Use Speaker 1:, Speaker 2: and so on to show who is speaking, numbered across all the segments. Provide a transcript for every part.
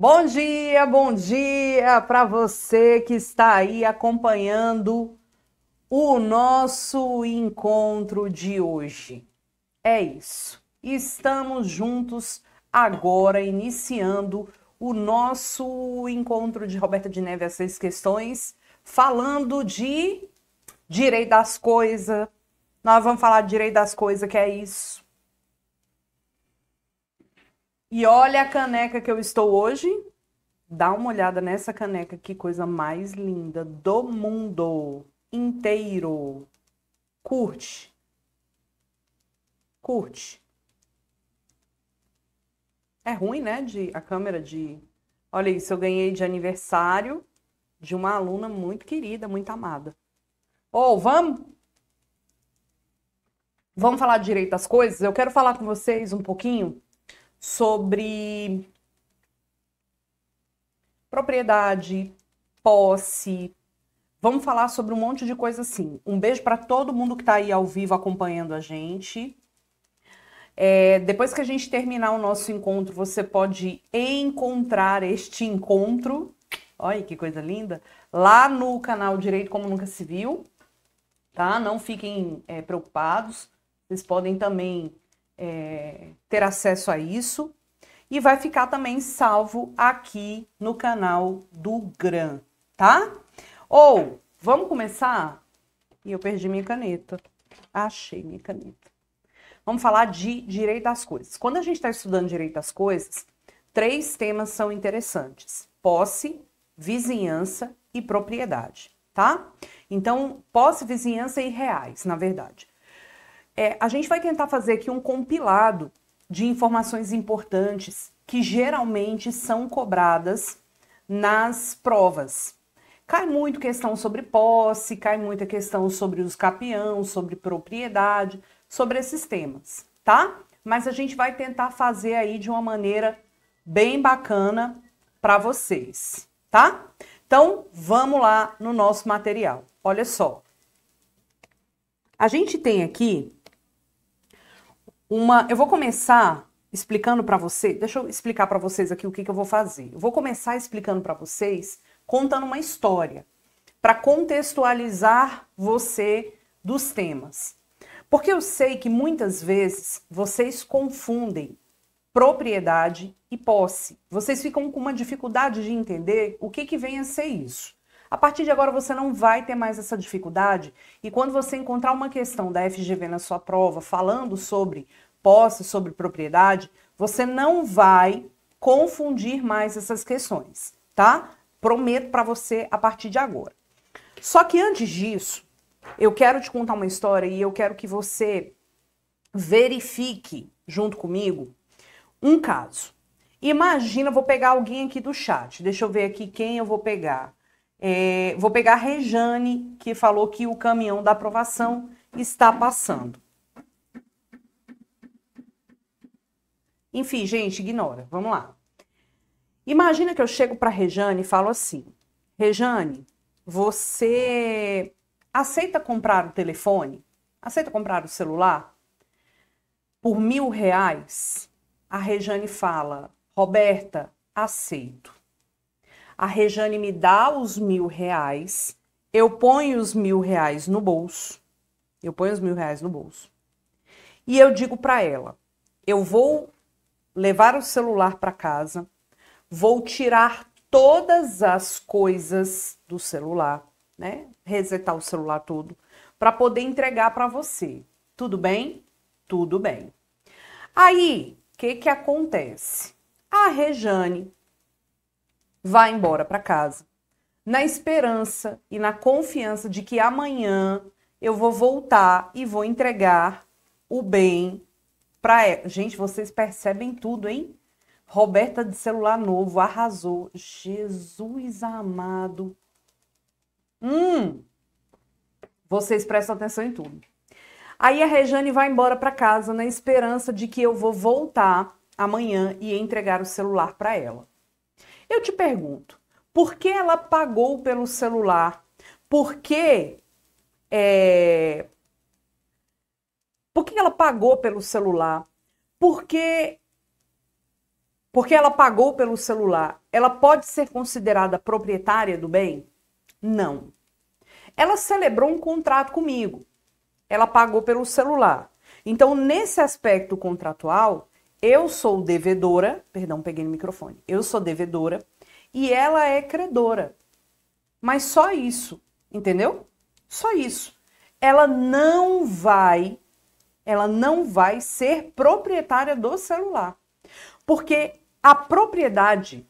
Speaker 1: Bom dia, bom dia para você que está aí acompanhando o nosso encontro de hoje. É isso. Estamos juntos agora iniciando o nosso encontro de Roberta de Neve às seis questões, falando de direito das coisas. Nós vamos falar de direito das coisas, que é isso. E olha a caneca que eu estou hoje. Dá uma olhada nessa caneca, que coisa mais linda do mundo inteiro. Curte. Curte. É ruim, né, de a câmera de Olha isso, eu ganhei de aniversário de uma aluna muito querida, muito amada. Ou oh, vamos Vamos falar direito as coisas? Eu quero falar com vocês um pouquinho sobre propriedade, posse. Vamos falar sobre um monte de coisa assim. Um beijo para todo mundo que está aí ao vivo acompanhando a gente. É, depois que a gente terminar o nosso encontro, você pode encontrar este encontro. Olha que coisa linda! Lá no canal Direito Como Nunca Se Viu, tá? Não fiquem é, preocupados. Vocês podem também é, ter acesso a isso e vai ficar também salvo aqui no canal do Gran, tá? Ou vamos começar? E eu perdi minha caneta. Achei minha caneta. Vamos falar de direito às coisas. Quando a gente está estudando direito às coisas, três temas são interessantes: posse, vizinhança e propriedade, tá? Então, posse, vizinhança e reais, na verdade. É, a gente vai tentar fazer aqui um compilado de informações importantes que geralmente são cobradas nas provas. Cai muito questão sobre posse, cai muita questão sobre os capião, sobre propriedade, sobre esses temas, tá? Mas a gente vai tentar fazer aí de uma maneira bem bacana para vocês, tá? Então, vamos lá no nosso material. Olha só. A gente tem aqui uma. Eu vou começar explicando para você. Deixa eu explicar para vocês aqui o que, que eu vou fazer. Eu vou começar explicando para vocês, contando uma história, para contextualizar você dos temas. Porque eu sei que muitas vezes vocês confundem propriedade e posse. Vocês ficam com uma dificuldade de entender o que, que vem a ser isso. A partir de agora você não vai ter mais essa dificuldade e quando você encontrar uma questão da FGV na sua prova falando sobre posse, sobre propriedade, você não vai confundir mais essas questões, tá? Prometo para você a partir de agora. Só que antes disso, eu quero te contar uma história e eu quero que você verifique junto comigo um caso. Imagina, vou pegar alguém aqui do chat. Deixa eu ver aqui quem eu vou pegar. É, vou pegar a Rejane, que falou que o caminhão da aprovação está passando. Enfim, gente, ignora. Vamos lá. Imagina que eu chego para Rejane e falo assim: Rejane, você aceita comprar o telefone? Aceita comprar o celular? Por mil reais? A Rejane fala: Roberta, aceito. A Rejane me dá os mil reais, eu ponho os mil reais no bolso, eu ponho os mil reais no bolso, e eu digo para ela: eu vou levar o celular para casa, vou tirar todas as coisas do celular, né? Resetar o celular todo para poder entregar para você. Tudo bem? Tudo bem. Aí, o que que acontece? A Rejane vá embora para casa, na esperança e na confiança de que amanhã eu vou voltar e vou entregar o bem para ela. Gente, vocês percebem tudo, hein? Roberta de celular novo arrasou. Jesus amado. Hum. Vocês prestam atenção em tudo. Aí a Rejane vai embora para casa na esperança de que eu vou voltar amanhã e entregar o celular para ela. Eu te pergunto, por que ela pagou pelo celular? Por que, é... por que ela pagou pelo celular? Por que porque ela pagou pelo celular, ela pode ser considerada proprietária do bem? Não. Ela celebrou um contrato comigo. Ela pagou pelo celular. Então, nesse aspecto contratual, eu sou devedora, perdão, peguei no microfone. Eu sou devedora e ela é credora. Mas só isso, entendeu? Só isso. Ela não vai, ela não vai ser proprietária do celular. Porque a propriedade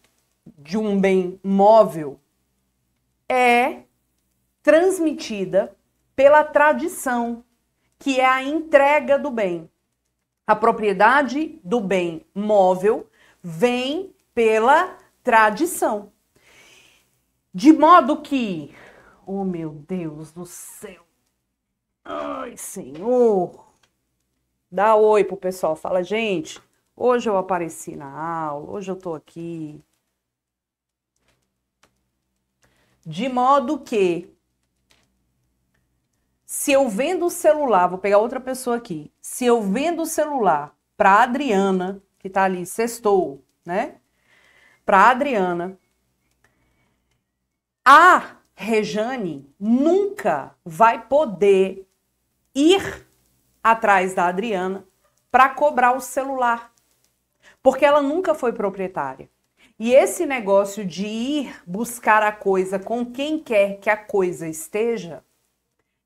Speaker 1: de um bem móvel é transmitida pela tradição, que é a entrega do bem. A propriedade do bem móvel vem pela tradição. De modo que, oh meu Deus do céu, ai Senhor, dá oi pro pessoal, fala, gente, hoje eu apareci na aula, hoje eu tô aqui. De modo que se eu vendo o celular, vou pegar outra pessoa aqui. Se eu vendo o celular para Adriana, que tá ali, sextou, né? Para Adriana, a Rejane nunca vai poder ir atrás da Adriana para cobrar o celular, porque ela nunca foi proprietária. E esse negócio de ir buscar a coisa com quem quer que a coisa esteja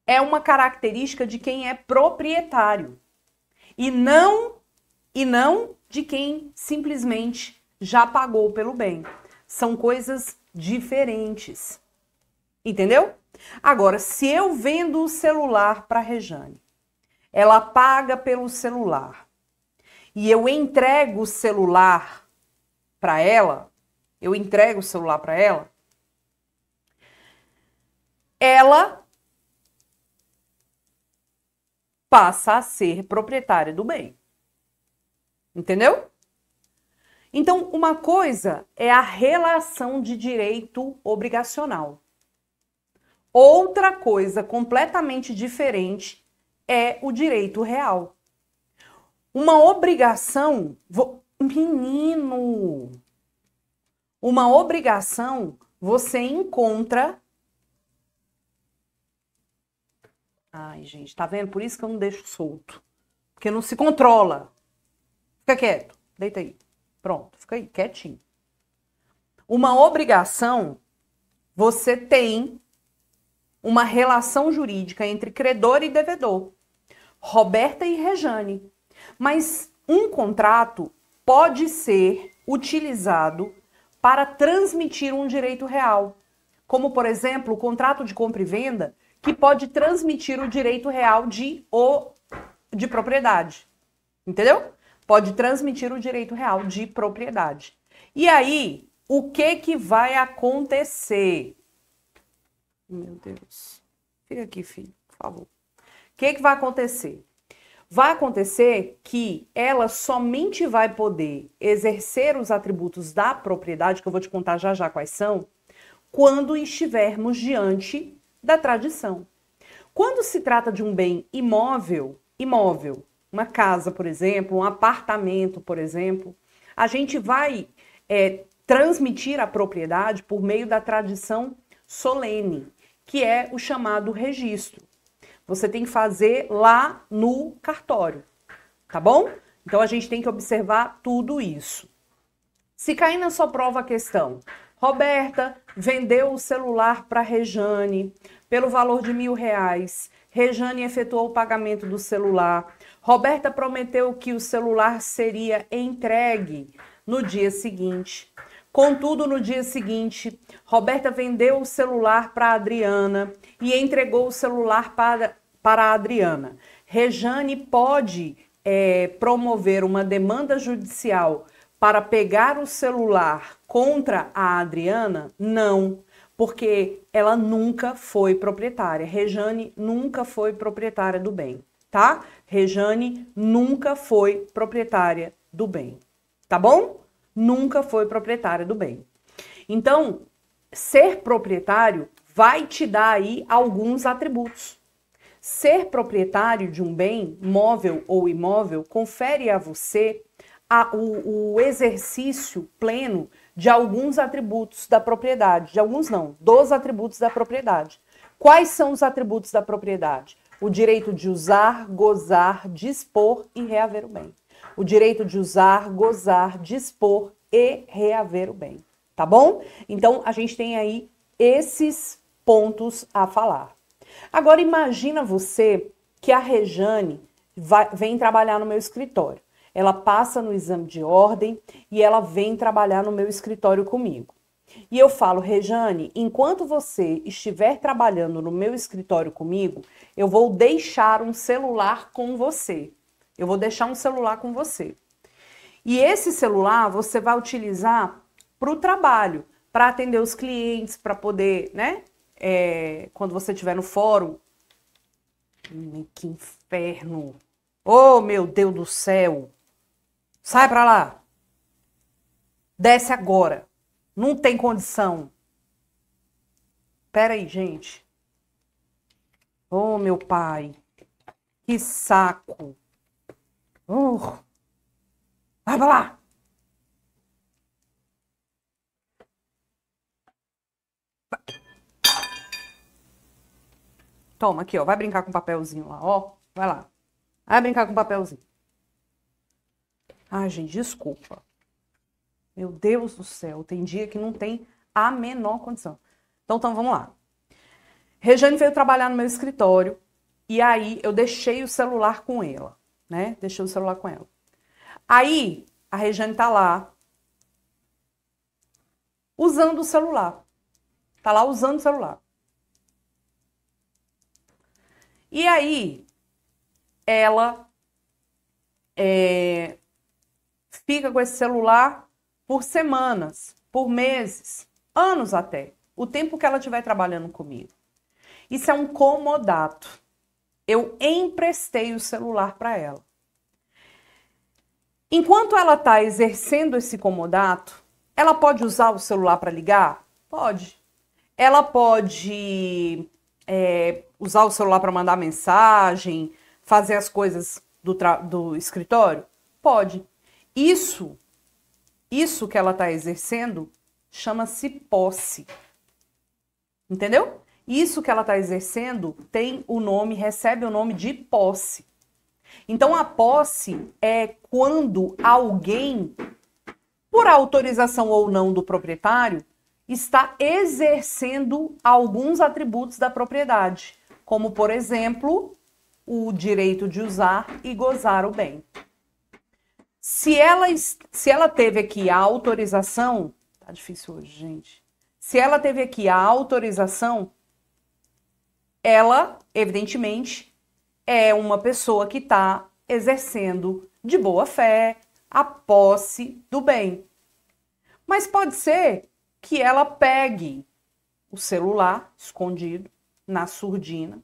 Speaker 1: é uma característica de quem é proprietário e não e não de quem simplesmente já pagou pelo bem. São coisas diferentes. Entendeu? Agora, se eu vendo o celular para Rejane, ela paga pelo celular e eu entrego o celular para ela, eu entrego o celular para ela, ela passa a ser proprietário do bem. Entendeu? Então, uma coisa é a relação de direito obrigacional. Outra coisa completamente diferente é o direito real. Uma obrigação, vo... menino, uma obrigação você encontra Ai, gente, tá vendo? Por isso que eu não deixo solto. Porque não se controla. Fica quieto. Deita aí. Pronto, fica aí, quietinho. Uma obrigação, você tem uma relação jurídica entre credor e devedor. Roberta e Rejane. Mas um contrato pode ser utilizado para transmitir um direito real. Como, por exemplo, o contrato de compra e venda que pode transmitir o direito real de, o, de propriedade. Entendeu? Pode transmitir o direito real de propriedade. E aí, o que que vai acontecer? Meu Deus. Fica aqui, filho, por favor. O que que vai acontecer? Vai acontecer que ela somente vai poder exercer os atributos da propriedade, que eu vou te contar já já quais são, quando estivermos diante da tradição. Quando se trata de um bem imóvel, imóvel, uma casa, por exemplo, um apartamento, por exemplo, a gente vai é, transmitir a propriedade por meio da tradição solene, que é o chamado registro. Você tem que fazer lá no cartório, tá bom? Então a gente tem que observar tudo isso. Se cair na sua prova a questão, Roberta vendeu o celular para Rejane pelo valor de mil reais. Rejane efetuou o pagamento do celular. Roberta prometeu que o celular seria entregue no dia seguinte. Contudo, no dia seguinte, Roberta vendeu o celular para Adriana e entregou o celular para, para Adriana. Rejane pode é, promover uma demanda judicial para pegar o celular Contra a Adriana, não, porque ela nunca foi proprietária. Rejane nunca foi proprietária do bem, tá? Rejane nunca foi proprietária do bem, tá bom? Nunca foi proprietária do bem. Então, ser proprietário vai te dar aí alguns atributos. Ser proprietário de um bem, móvel ou imóvel, confere a você a, o, o exercício pleno de alguns atributos da propriedade, de alguns não, dos atributos da propriedade. Quais são os atributos da propriedade? O direito de usar, gozar, dispor e reaver o bem. O direito de usar, gozar, dispor e reaver o bem. Tá bom? Então a gente tem aí esses pontos a falar. Agora imagina você que a Rejane vai, vem trabalhar no meu escritório ela passa no exame de ordem e ela vem trabalhar no meu escritório comigo. E eu falo, Rejane, enquanto você estiver trabalhando no meu escritório comigo, eu vou deixar um celular com você. Eu vou deixar um celular com você. E esse celular você vai utilizar para o trabalho, para atender os clientes, para poder, né? É, quando você estiver no fórum. Hum, que inferno! Oh, meu Deus do céu! Sai para lá. Desce agora. Não tem condição. Pera aí, gente. Oh, meu pai. Que saco. Vai pra lá. Toma aqui, ó. Vai brincar com o papelzinho lá, ó. Vai lá. Vai brincar com o papelzinho. Ah, gente, desculpa. Meu Deus do céu, tem dia que não tem a menor condição. Então, então vamos lá. Rejane veio trabalhar no meu escritório e aí eu deixei o celular com ela, né? Deixei o celular com ela. Aí a Rejane tá lá usando o celular. Tá lá usando o celular. E aí ela é, fica com esse celular por semanas, por meses, anos até, o tempo que ela estiver trabalhando comigo. Isso é um comodato. Eu emprestei o celular para ela. Enquanto ela está exercendo esse comodato, ela pode usar o celular para ligar? Pode. Ela pode é, usar o celular para mandar mensagem, fazer as coisas do, do escritório? Pode. Isso, isso que ela está exercendo, chama-se posse. Entendeu? Isso que ela está exercendo tem o nome, recebe o nome de posse. Então a posse é quando alguém, por autorização ou não do proprietário, está exercendo alguns atributos da propriedade, como por exemplo, o direito de usar e gozar o bem. Se ela, se ela teve aqui a autorização, tá difícil hoje, gente. Se ela teve aqui a autorização, ela, evidentemente, é uma pessoa que está exercendo de boa fé a posse do bem. Mas pode ser que ela pegue o celular escondido na surdina,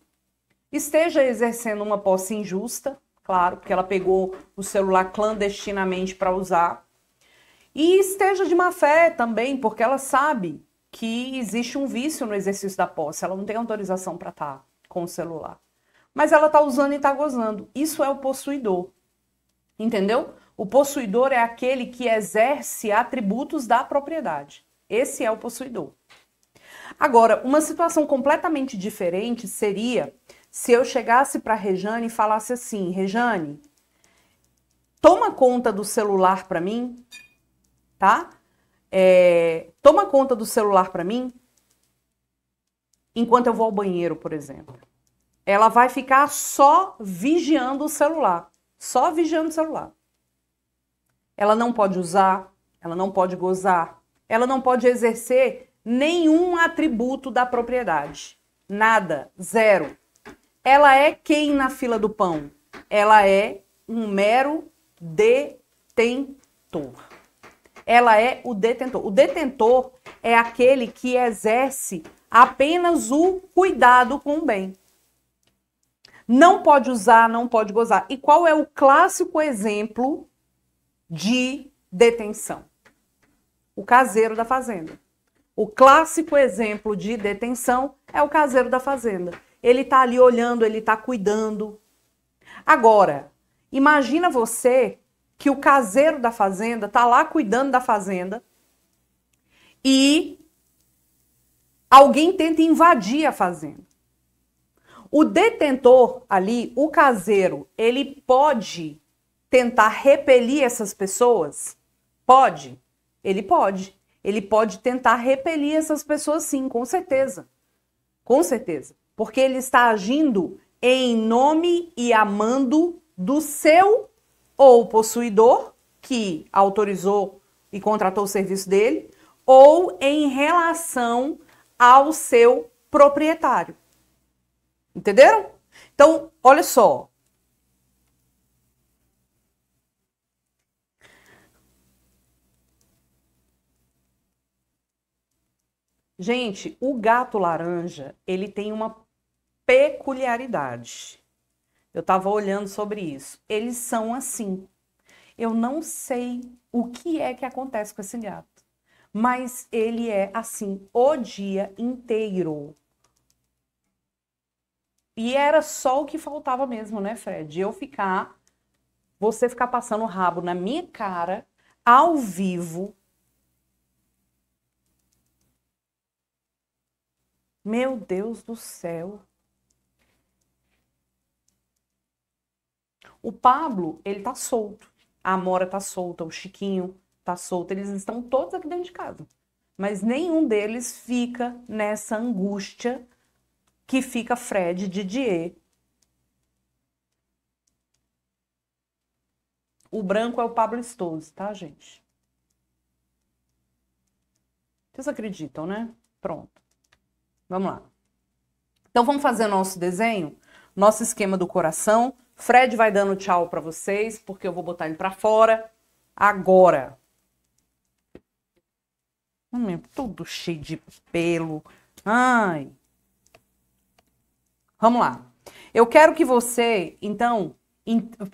Speaker 1: esteja exercendo uma posse injusta, claro, porque ela pegou o celular clandestinamente para usar. E esteja de má fé também, porque ela sabe que existe um vício no exercício da posse, ela não tem autorização para estar tá com o celular. Mas ela está usando e está gozando. Isso é o possuidor. Entendeu? O possuidor é aquele que exerce atributos da propriedade. Esse é o possuidor. Agora, uma situação completamente diferente seria se eu chegasse para Rejane e falasse assim: Rejane, toma conta do celular para mim, tá? É, toma conta do celular para mim enquanto eu vou ao banheiro, por exemplo. Ela vai ficar só vigiando o celular, só vigiando o celular. Ela não pode usar, ela não pode gozar, ela não pode exercer nenhum atributo da propriedade. Nada, zero ela é quem na fila do pão? Ela é um mero detentor. Ela é o detentor. O detentor é aquele que exerce apenas o cuidado com o bem. Não pode usar, não pode gozar. E qual é o clássico exemplo de detenção? O caseiro da fazenda. O clássico exemplo de detenção é o caseiro da fazenda ele está ali olhando, ele está cuidando. Agora, imagina você que o caseiro da fazenda está lá cuidando da fazenda e alguém tenta invadir a fazenda. O detentor ali, o caseiro, ele pode tentar repelir essas pessoas? Pode. Ele pode. Ele pode tentar repelir essas pessoas, sim, com certeza. Com certeza porque ele está agindo em nome e amando do seu ou possuidor que autorizou e contratou o serviço dele, ou em relação ao seu proprietário. Entenderam? Então, olha só. Gente, o gato laranja, ele tem uma peculiaridade. Eu estava olhando sobre isso. Eles são assim. Eu não sei o que é que acontece com esse gato, mas ele é assim o dia inteiro. E era só o que faltava mesmo, né, Fred? Eu ficar, você ficar passando o rabo na minha cara, ao vivo. Meu Deus do céu. O Pablo, ele tá solto. A Amora tá solta, o Chiquinho tá solto. Eles estão todos aqui dentro de casa. Mas nenhum deles fica nessa angústia que fica Fred, Didier. O branco é o Pablo Stolz, tá, gente? Vocês acreditam, né? Pronto. Vamos lá. Então vamos fazer nosso desenho, nosso esquema do coração. Fred vai dando tchau para vocês, porque eu vou botar ele para fora agora. Hum, tudo cheio de pelo. Ai. Vamos lá. Eu quero que você, então,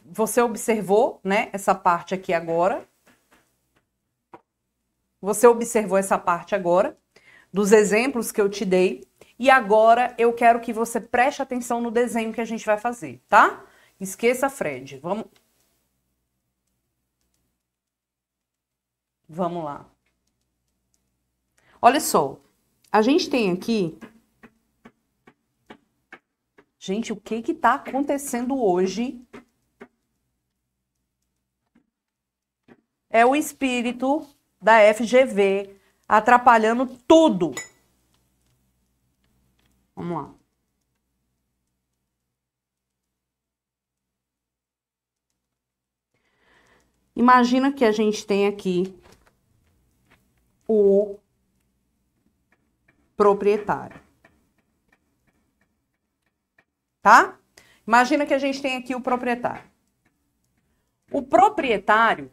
Speaker 1: você observou, né, essa parte aqui agora. Você observou essa parte agora, dos exemplos que eu te dei. E agora eu quero que você preste atenção no desenho que a gente vai fazer, tá? Esqueça Fred. Vamos. Vamos lá. Olha só. A gente tem aqui. Gente, o que que tá acontecendo hoje? É o espírito da FGV atrapalhando tudo. Vamos lá. Imagina que a gente tem aqui o proprietário. Tá? Imagina que a gente tem aqui o proprietário. O proprietário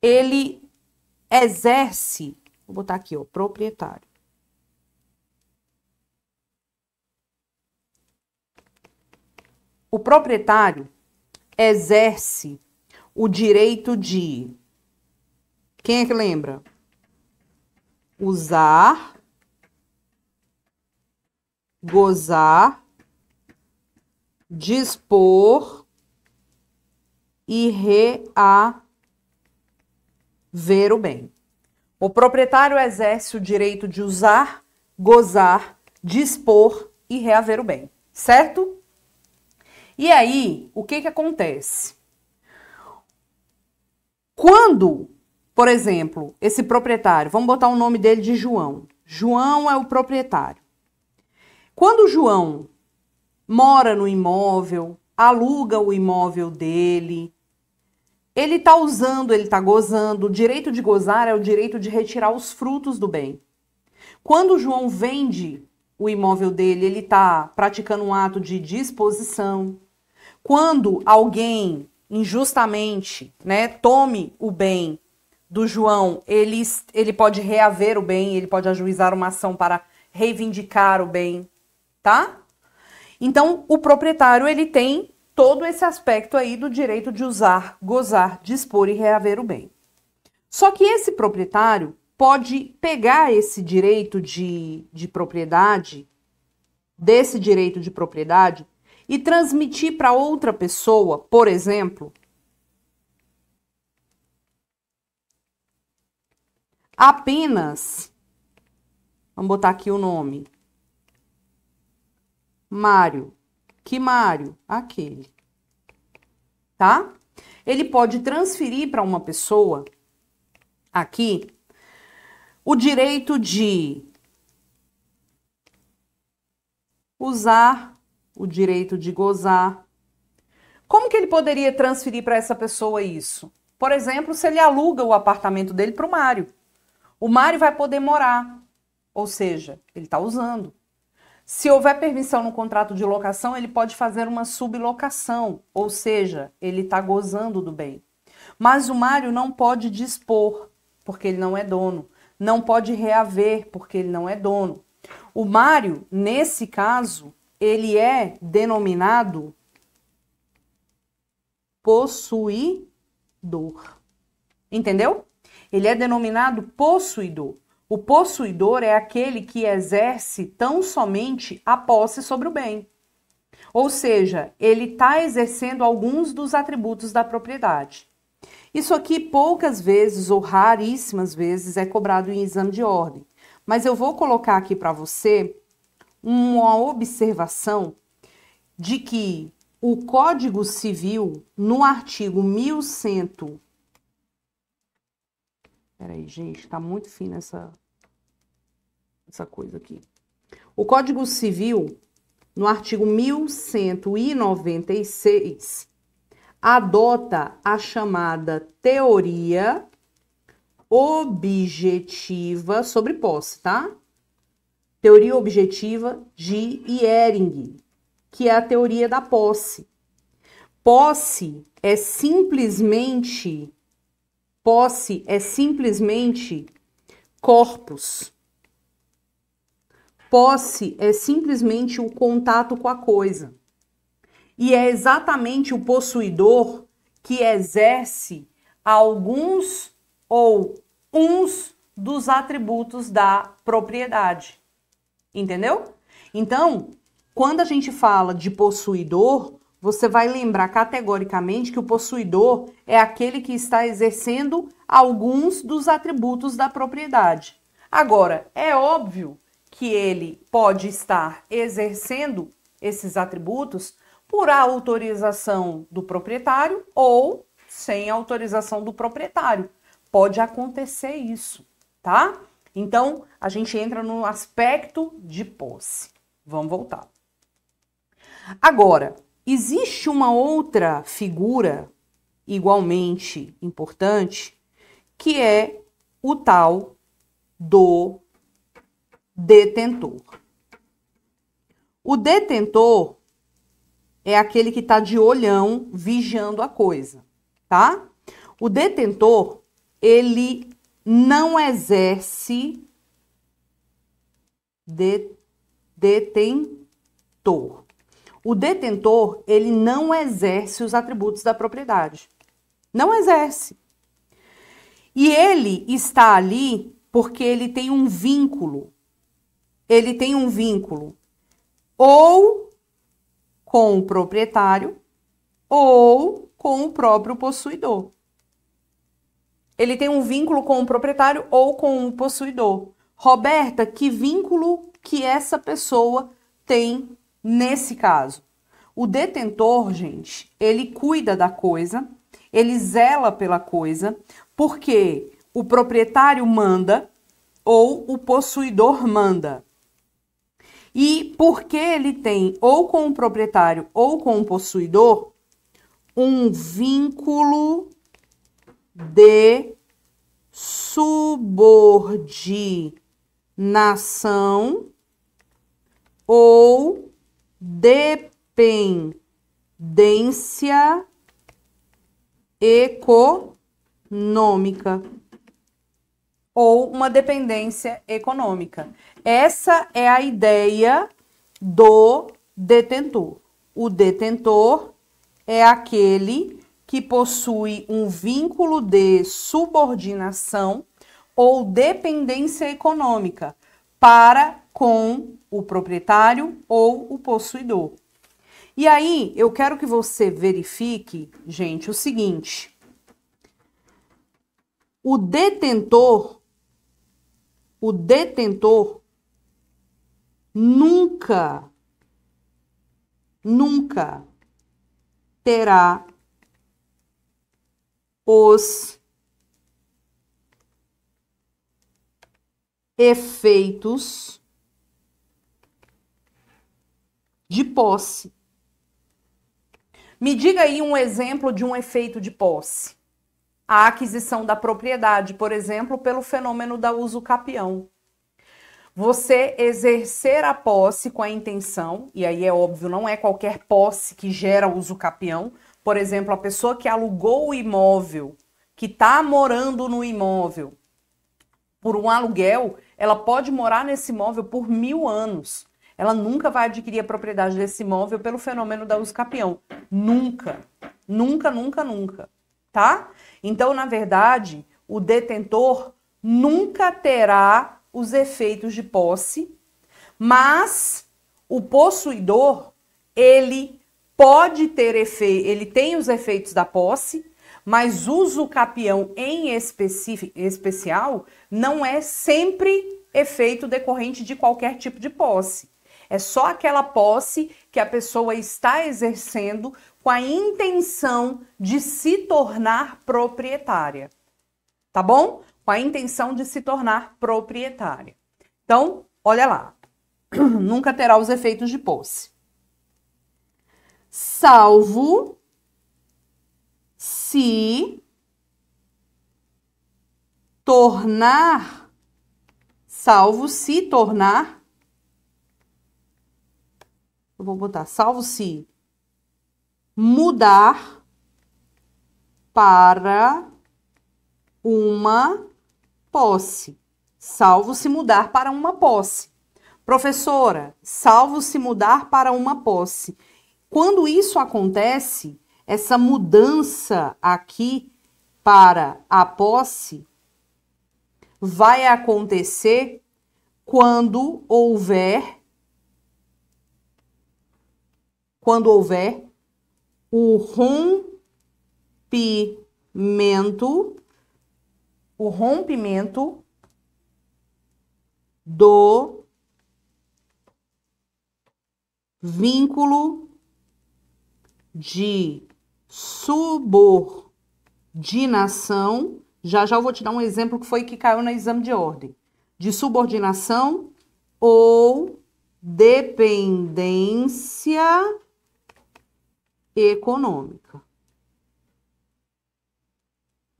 Speaker 1: ele exerce, vou botar aqui, ó, proprietário. O proprietário exerce o direito de. Quem é que lembra? Usar, gozar, dispor e reaver o bem. O proprietário exerce o direito de usar, gozar, dispor e reaver o bem, certo? E aí, o que que acontece? Quando, por exemplo, esse proprietário, vamos botar o nome dele de João. João é o proprietário. Quando o João mora no imóvel, aluga o imóvel dele, ele está usando, ele está gozando. O direito de gozar é o direito de retirar os frutos do bem. Quando o João vende o imóvel dele, ele está praticando um ato de disposição. Quando alguém injustamente, né, tome o bem do João, ele, ele pode reaver o bem, ele pode ajuizar uma ação para reivindicar o bem, tá? Então, o proprietário, ele tem todo esse aspecto aí do direito de usar, gozar, dispor e reaver o bem. Só que esse proprietário pode pegar esse direito de, de propriedade, desse direito de propriedade, e transmitir para outra pessoa, por exemplo, apenas. Vamos botar aqui o nome. Mário. Que Mário? Aquele. Tá? Ele pode transferir para uma pessoa aqui o direito de usar o direito de gozar. Como que ele poderia transferir para essa pessoa isso? Por exemplo, se ele aluga o apartamento dele para o Mário. O Mário vai poder morar, ou seja, ele está usando. Se houver permissão no contrato de locação, ele pode fazer uma sublocação, ou seja, ele está gozando do bem. Mas o Mário não pode dispor, porque ele não é dono. Não pode reaver, porque ele não é dono. O Mário, nesse caso, ele é denominado possuidor. Entendeu? Ele é denominado possuidor. O possuidor é aquele que exerce tão somente a posse sobre o bem. Ou seja, ele está exercendo alguns dos atributos da propriedade. Isso aqui poucas vezes ou raríssimas vezes é cobrado em exame de ordem, mas eu vou colocar aqui para você uma observação de que o Código Civil, no artigo 1100. Peraí, gente, tá muito fina essa, essa coisa aqui. O Código Civil, no artigo 1196, adota a chamada teoria objetiva sobre posse, tá? teoria objetiva de Ehring, que é a teoria da posse. Posse é simplesmente posse é simplesmente corpos. Posse é simplesmente o contato com a coisa. E é exatamente o possuidor que exerce alguns ou uns dos atributos da propriedade. Entendeu? Então, quando a gente fala de possuidor, você vai lembrar categoricamente que o possuidor é aquele que está exercendo alguns dos atributos da propriedade. Agora, é óbvio que ele pode estar exercendo esses atributos por autorização do proprietário ou sem autorização do proprietário. Pode acontecer isso, tá? Então, a gente entra no aspecto de posse. Vamos voltar. Agora, existe uma outra figura igualmente importante, que é o tal do detentor. O detentor é aquele que está de olhão vigiando a coisa, tá? O detentor, ele não exerce de, detentor. O detentor, ele não exerce os atributos da propriedade. Não exerce. E ele está ali porque ele tem um vínculo. Ele tem um vínculo ou com o proprietário ou com o próprio possuidor ele tem um vínculo com o proprietário ou com o possuidor. Roberta, que vínculo que essa pessoa tem nesse caso? O detentor, gente, ele cuida da coisa, ele zela pela coisa, porque o proprietário manda ou o possuidor manda. E porque ele tem ou com o proprietário ou com o possuidor um vínculo de subordinação ou dependência econômica ou uma dependência econômica. Essa é a ideia do detentor. O detentor é aquele que possui um vínculo de subordinação ou dependência econômica para com o proprietário ou o possuidor. E aí, eu quero que você verifique, gente, o seguinte: o detentor, o detentor nunca, nunca terá os efeitos de posse. Me diga aí um exemplo de um efeito de posse. A aquisição da propriedade, por exemplo, pelo fenômeno da capião. Você exercer a posse com a intenção, e aí é óbvio, não é qualquer posse que gera uso capião. Por exemplo, a pessoa que alugou o imóvel, que está morando no imóvel por um aluguel, ela pode morar nesse imóvel por mil anos. Ela nunca vai adquirir a propriedade desse imóvel pelo fenômeno da usucapião. Nunca. Nunca, nunca, nunca. Tá? Então, na verdade, o detentor nunca terá os efeitos de posse, mas o possuidor, ele pode ter efeito, ele tem os efeitos da posse, mas uso capião em especial não é sempre efeito decorrente de qualquer tipo de posse. É só aquela posse que a pessoa está exercendo com a intenção de se tornar proprietária. Tá bom? Com a intenção de se tornar proprietária. Então, olha lá. Nunca terá os efeitos de posse salvo se tornar, salvo se tornar, eu vou botar salvo se mudar para uma posse, salvo se mudar para uma posse. Professora, salvo se mudar para uma posse. Quando isso acontece, essa mudança aqui para a posse vai acontecer quando houver quando houver o rompimento o rompimento do vínculo de subordinação. Já já eu vou te dar um exemplo que foi que caiu no exame de ordem. De subordinação ou dependência econômica.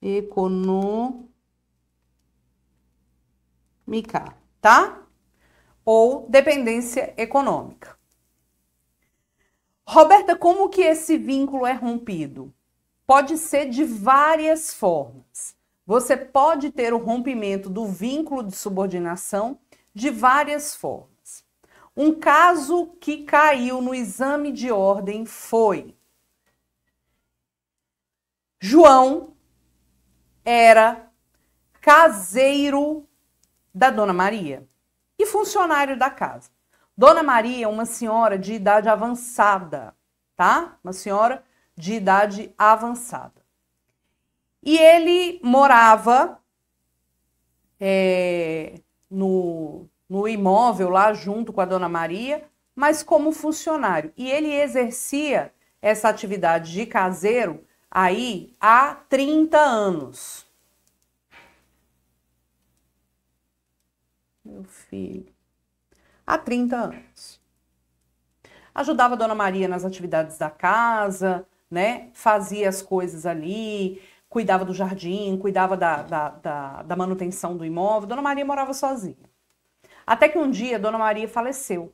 Speaker 1: Econômica, tá? Ou dependência econômica. Roberta, como que esse vínculo é rompido? Pode ser de várias formas. Você pode ter o rompimento do vínculo de subordinação de várias formas. Um caso que caiu no exame de ordem foi João era caseiro da Dona Maria e funcionário da casa. Dona Maria, é uma senhora de idade avançada, tá? Uma senhora de idade avançada. E ele morava é, no, no imóvel lá junto com a Dona Maria, mas como funcionário. E ele exercia essa atividade de caseiro aí há 30 anos. Meu filho há 30 anos. Ajudava a Dona Maria nas atividades da casa, né? Fazia as coisas ali, cuidava do jardim, cuidava da, da, da, da manutenção do imóvel. Dona Maria morava sozinha. Até que um dia Dona Maria faleceu.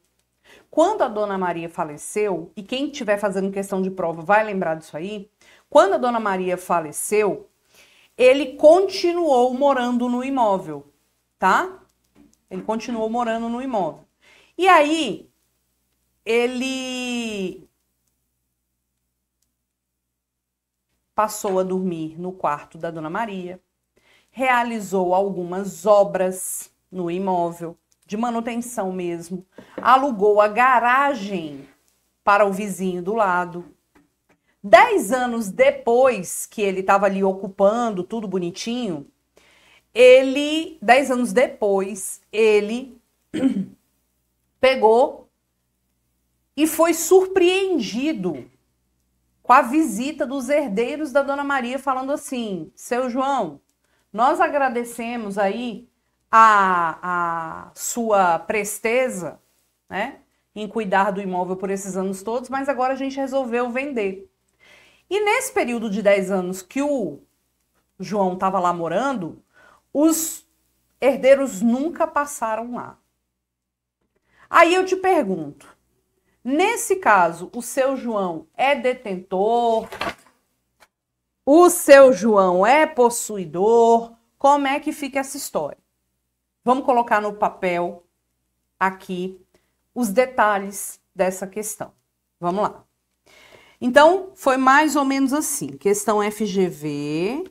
Speaker 1: Quando a Dona Maria faleceu, e quem estiver fazendo questão de prova vai lembrar disso aí, quando a Dona Maria faleceu, ele continuou morando no imóvel, tá? Ele continuou morando no imóvel. E aí, ele passou a dormir no quarto da Dona Maria, realizou algumas obras no imóvel, de manutenção mesmo, alugou a garagem para o vizinho do lado. Dez anos depois que ele estava ali ocupando tudo bonitinho, ele, dez anos depois, ele pegou e foi surpreendido com a visita dos herdeiros da Dona Maria falando assim: "Seu João, nós agradecemos aí a, a sua presteza, né, em cuidar do imóvel por esses anos todos, mas agora a gente resolveu vender. E nesse período de 10 anos que o João estava lá morando, os herdeiros nunca passaram lá. Aí eu te pergunto, nesse caso, o seu João é detentor? O seu João é possuidor? Como é que fica essa história? Vamos colocar no papel aqui os detalhes dessa questão. Vamos lá. Então, foi mais ou menos assim: questão FGV,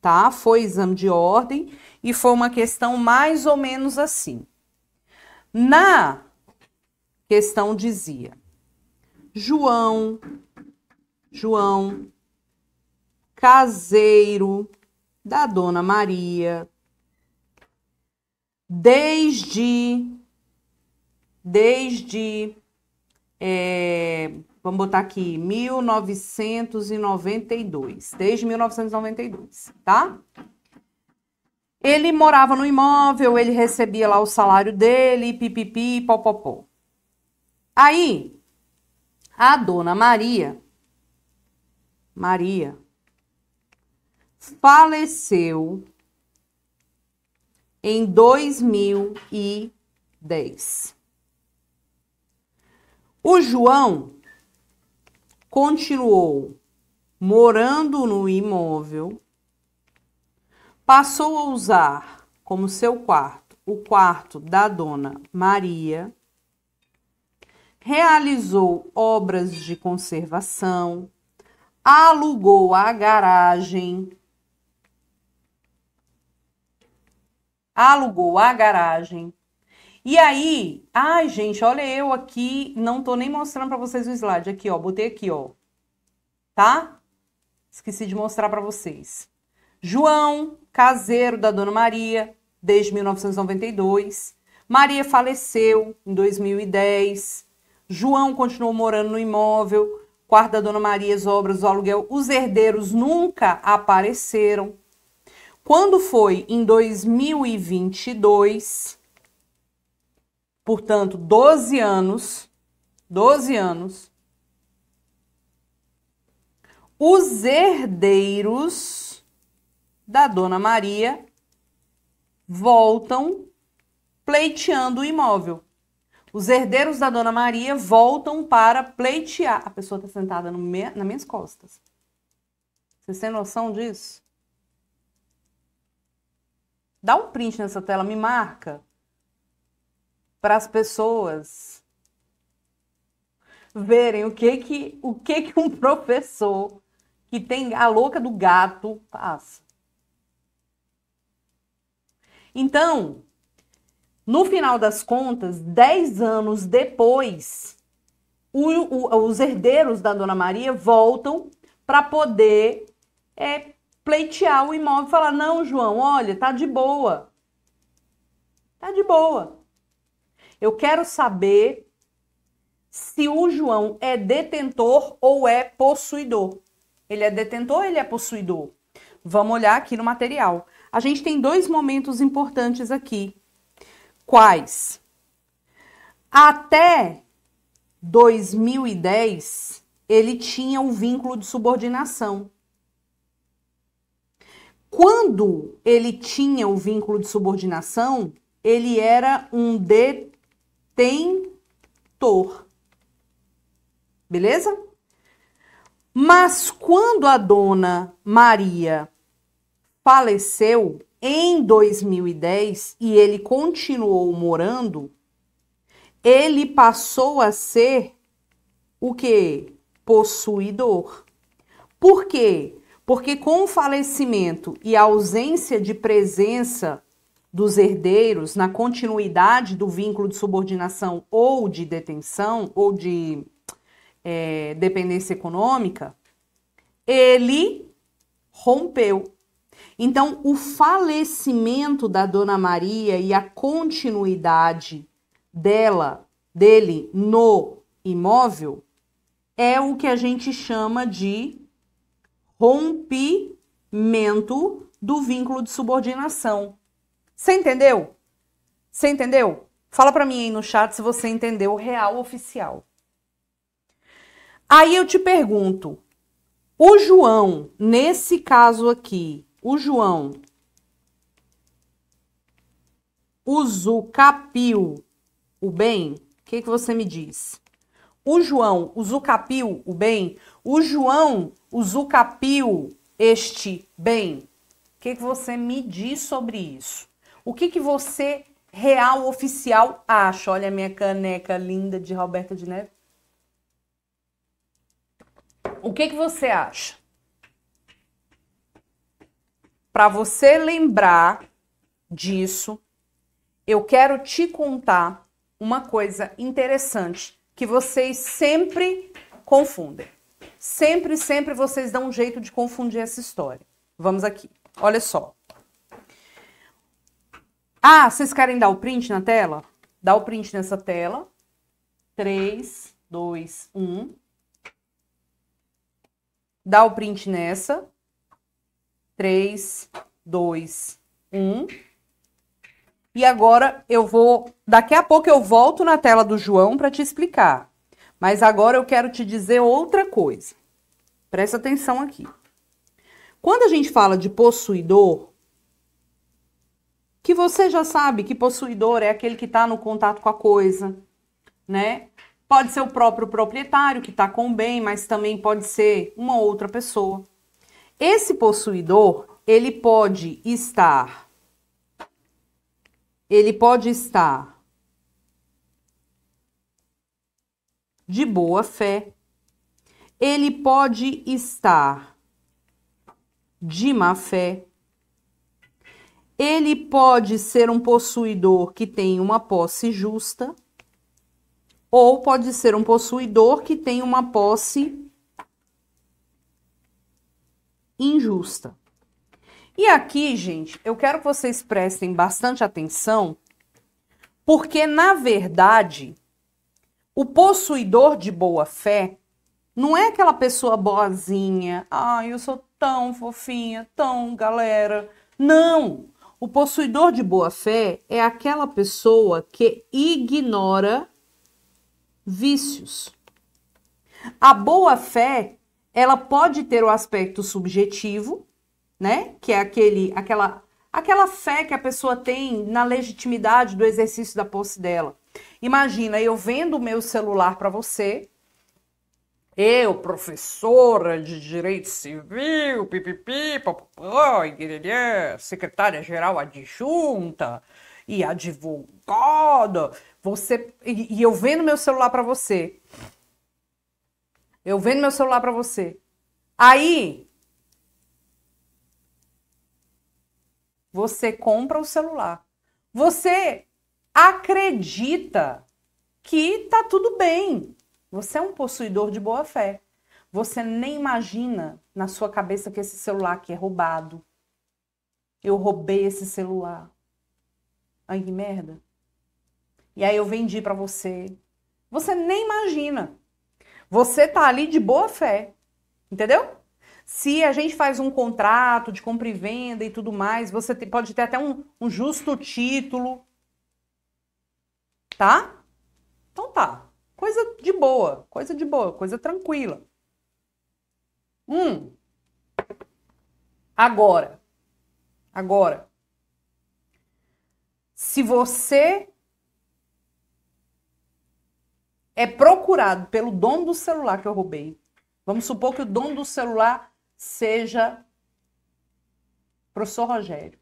Speaker 1: tá? Foi exame de ordem e foi uma questão mais ou menos assim. Na questão dizia: João, João, caseiro da Dona Maria, desde, desde, é, vamos botar aqui, 1992, desde 1992, tá? Ele morava no imóvel, ele recebia lá o salário dele, pipipi, popopó. Aí, a dona Maria, Maria, faleceu em 2010. O João continuou morando no imóvel Passou a usar como seu quarto o quarto da Dona Maria. Realizou obras de conservação, alugou a garagem, alugou a garagem. E aí, ai gente, olha eu aqui, não tô nem mostrando para vocês o slide aqui, ó, botei aqui, ó. Tá? Esqueci de mostrar para vocês. João, caseiro da Dona Maria, desde 1992. Maria faleceu em 2010. João continuou morando no imóvel. Quarto da Dona Maria, as obras, o aluguel. Os herdeiros nunca apareceram. Quando foi em 2022, portanto, 12 anos, 12 anos, os herdeiros da Dona Maria voltam pleiteando o imóvel. Os herdeiros da Dona Maria voltam para pleitear. A pessoa está sentada no me... nas minhas costas. Vocês têm noção disso? Dá um print nessa tela, me marca. Para as pessoas verem o que que, o que que um professor que tem a louca do gato passa. Então, no final das contas, 10 anos depois, o, o, os herdeiros da Dona Maria voltam para poder é, pleitear o imóvel e falar: não, João, olha, tá de boa. Tá de boa. Eu quero saber se o João é detentor ou é possuidor. Ele é detentor ou ele é possuidor? Vamos olhar aqui no material a gente tem dois momentos importantes aqui. Quais? Até 2010, ele tinha o um vínculo de subordinação. Quando ele tinha o vínculo de subordinação, ele era um detentor. Beleza? Mas quando a dona Maria faleceu em 2010 e ele continuou morando, ele passou a ser o que? Possuidor. Por quê? Porque com o falecimento e a ausência de presença dos herdeiros na continuidade do vínculo de subordinação ou de detenção ou de é, dependência econômica, ele rompeu então, o falecimento da Dona Maria e a continuidade dela, dele no imóvel é o que a gente chama de rompimento do vínculo de subordinação. Você entendeu? Você entendeu? Fala para mim aí no chat se você entendeu real oficial. Aí eu te pergunto, o João, nesse caso aqui, o João capil o bem, o que, que você me diz? O João capil o bem? O João capil este bem? O que, que você me diz sobre isso? O que, que você, real oficial, acha? Olha a minha caneca linda de Roberta de Neve. O que, que você acha? Para você lembrar disso, eu quero te contar uma coisa interessante que vocês sempre confundem. Sempre, sempre vocês dão um jeito de confundir essa história. Vamos aqui. Olha só. Ah, vocês querem dar o print na tela? Dá o print nessa tela. 3, 2, 1. Dá o print nessa. 3, 2, 1. E agora eu vou. Daqui a pouco eu volto na tela do João para te explicar. Mas agora eu quero te dizer outra coisa. Presta atenção aqui. Quando a gente fala de possuidor, que você já sabe que possuidor é aquele que está no contato com a coisa, né? Pode ser o próprio proprietário que está com o bem, mas também pode ser uma outra pessoa. Esse possuidor, ele pode estar ele pode estar de boa fé, ele pode estar de má fé, ele pode ser um possuidor que tem uma posse justa, ou pode ser um possuidor que tem uma posse injusta. E aqui, gente, eu quero que vocês prestem bastante atenção, porque na verdade, o possuidor de boa fé não é aquela pessoa boazinha, ai, ah, eu sou tão fofinha, tão galera. Não! O possuidor de boa fé é aquela pessoa que ignora vícios. A boa fé ela pode ter o aspecto subjetivo, né? Que é aquele, aquela, aquela fé que a pessoa tem na legitimidade do exercício da posse dela. Imagina eu vendo o meu celular para você, eu, professora de Direito Civil, pipipi, secretária-geral adjunta e advogada, você e, e eu vendo meu celular para você eu vendo meu celular para você. Aí você compra o celular. Você acredita que tá tudo bem. Você é um possuidor de boa fé. Você nem imagina na sua cabeça que esse celular aqui é roubado. Eu roubei esse celular. Ai, que merda. E aí eu vendi para você. Você nem imagina. Você tá ali de boa fé, entendeu? Se a gente faz um contrato de compra e venda e tudo mais, você pode ter até um, um justo título, tá? Então tá. Coisa de boa, coisa de boa, coisa tranquila. Hum. Agora. Agora. Se você é procurado pelo dono do celular que eu roubei. Vamos supor que o dono do celular seja professor Rogério.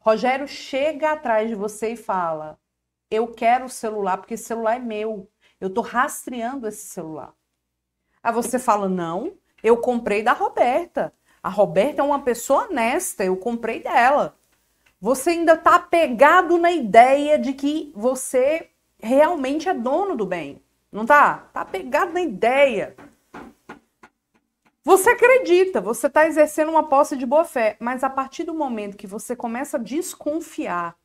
Speaker 1: Rogério chega atrás de você e fala: Eu quero o celular, porque esse celular é meu. Eu estou rastreando esse celular. Aí você fala: Não, eu comprei da Roberta. A Roberta é uma pessoa honesta, eu comprei dela. Você ainda está apegado na ideia de que você realmente é dono do bem. Não tá? Tá pegado na ideia. Você acredita, você está exercendo uma posse de boa fé, mas a partir do momento que você começa a desconfiar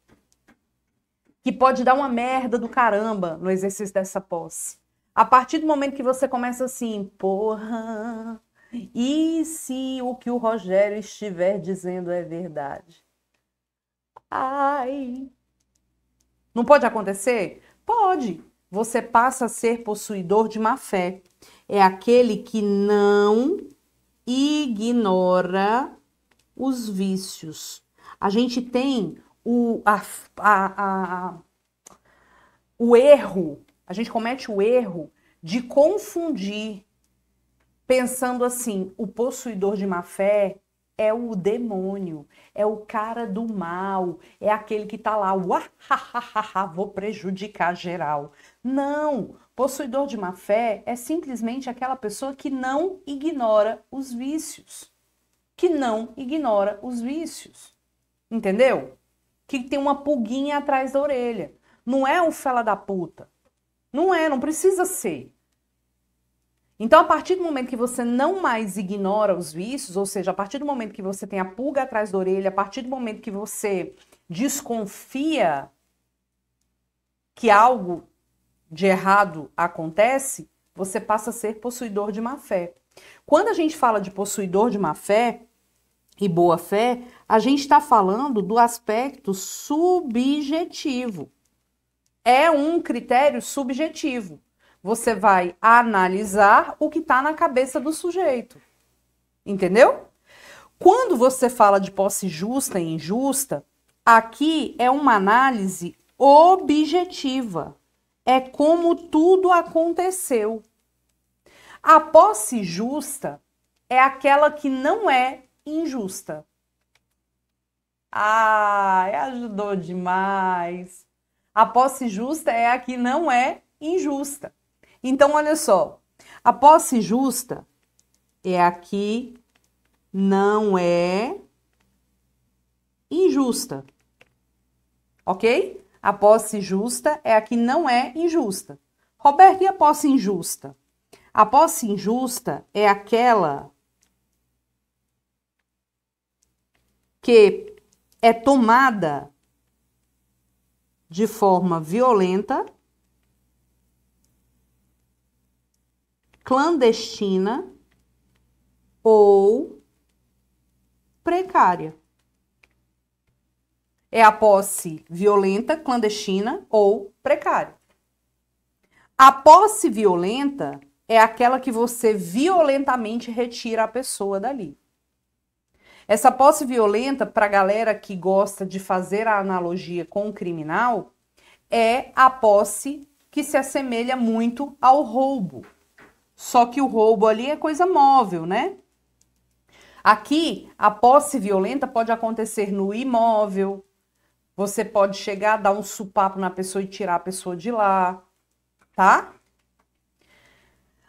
Speaker 1: que pode dar uma merda do caramba no exercício dessa posse, a partir do momento que você começa assim, porra, e se o que o Rogério estiver dizendo é verdade? Ai. Não pode acontecer? Pode. Você passa a ser possuidor de má fé. É aquele que não ignora os vícios. A gente tem o, a, a, a, o erro, a gente comete o erro de confundir pensando assim, o possuidor de má fé, é o demônio, é o cara do mal, é aquele que tá lá, uahahaha, vou prejudicar geral. Não! Possuidor de má fé é simplesmente aquela pessoa que não ignora os vícios. Que não ignora os vícios. Entendeu? Que tem uma pulguinha atrás da orelha. Não é um fela da puta. Não é, não precisa ser. Então, a partir do momento que você não mais ignora os vícios, ou seja, a partir do momento que você tem a pulga atrás da orelha, a partir do momento que você desconfia que algo de errado acontece, você passa a ser possuidor de má fé. Quando a gente fala de possuidor de má fé e boa fé, a gente está falando do aspecto subjetivo. É um critério subjetivo. Você vai analisar o que está na cabeça do sujeito. Entendeu? Quando você fala de posse justa e injusta, aqui é uma análise objetiva. É como tudo aconteceu. A posse justa é aquela que não é injusta. Ah, ajudou demais. A posse justa é a que não é injusta. Então, olha só, a posse justa é aqui, não é injusta, ok? A posse justa é a que não é injusta. Roberto, e a posse injusta? A posse injusta é aquela que é tomada de forma violenta clandestina ou precária. É a posse violenta, clandestina ou precária. A posse violenta é aquela que você violentamente retira a pessoa dali. Essa posse violenta, para a galera que gosta de fazer a analogia com o criminal, é a posse que se assemelha muito ao roubo. Só que o roubo ali é coisa móvel, né? Aqui, a posse violenta pode acontecer no imóvel. Você pode chegar, dar um supapo na pessoa e tirar a pessoa de lá, tá?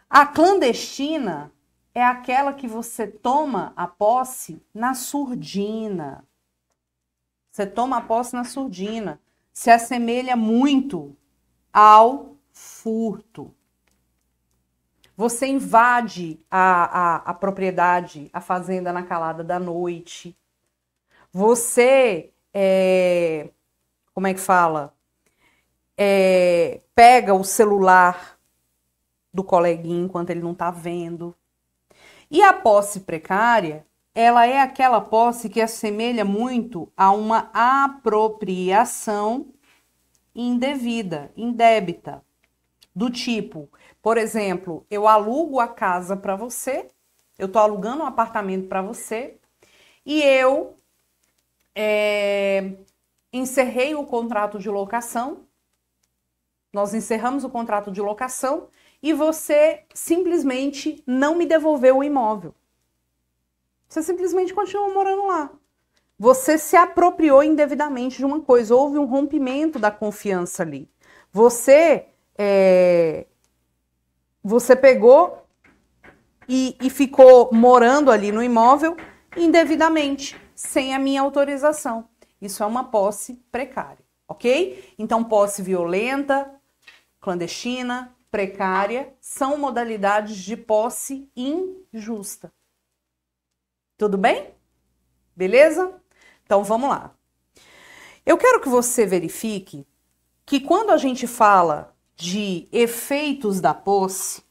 Speaker 1: A clandestina é aquela que você toma a posse na surdina. Você toma a posse na surdina. Se assemelha muito ao furto. Você invade a, a, a propriedade, a fazenda na calada da noite. Você, é, como é que fala? É, pega o celular do coleguinha enquanto ele não está vendo. E a posse precária, ela é aquela posse que assemelha muito a uma apropriação indevida, indébita, do tipo por exemplo, eu alugo a casa para você, eu estou alugando um apartamento para você e eu é, encerrei o contrato de locação. Nós encerramos o contrato de locação e você simplesmente não me devolveu o imóvel. Você simplesmente continua morando lá. Você se apropriou indevidamente de uma coisa, houve um rompimento da confiança ali. Você é, você pegou e, e ficou morando ali no imóvel indevidamente, sem a minha autorização. Isso é uma posse precária, ok? Então, posse violenta, clandestina, precária são modalidades de posse injusta. Tudo bem? Beleza? Então vamos lá. Eu quero que você verifique que quando a gente fala de efeitos da posse,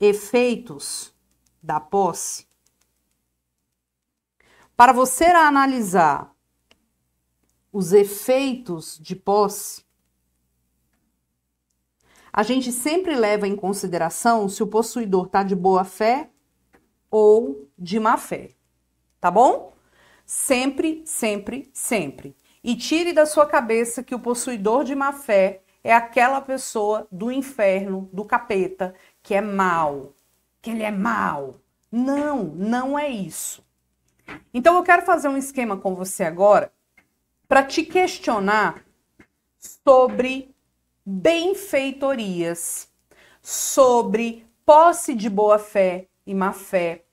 Speaker 1: efeitos da posse, para você analisar os efeitos de posse, a gente sempre leva em consideração se o possuidor está de boa fé ou de má fé, tá bom? Sempre, sempre, sempre e tire da sua cabeça que o possuidor de má fé é aquela pessoa do inferno, do capeta, que é mal, que ele é mal. Não, não é isso. Então eu quero fazer um esquema com você agora para te questionar sobre benfeitorias, sobre posse de boa fé e má fé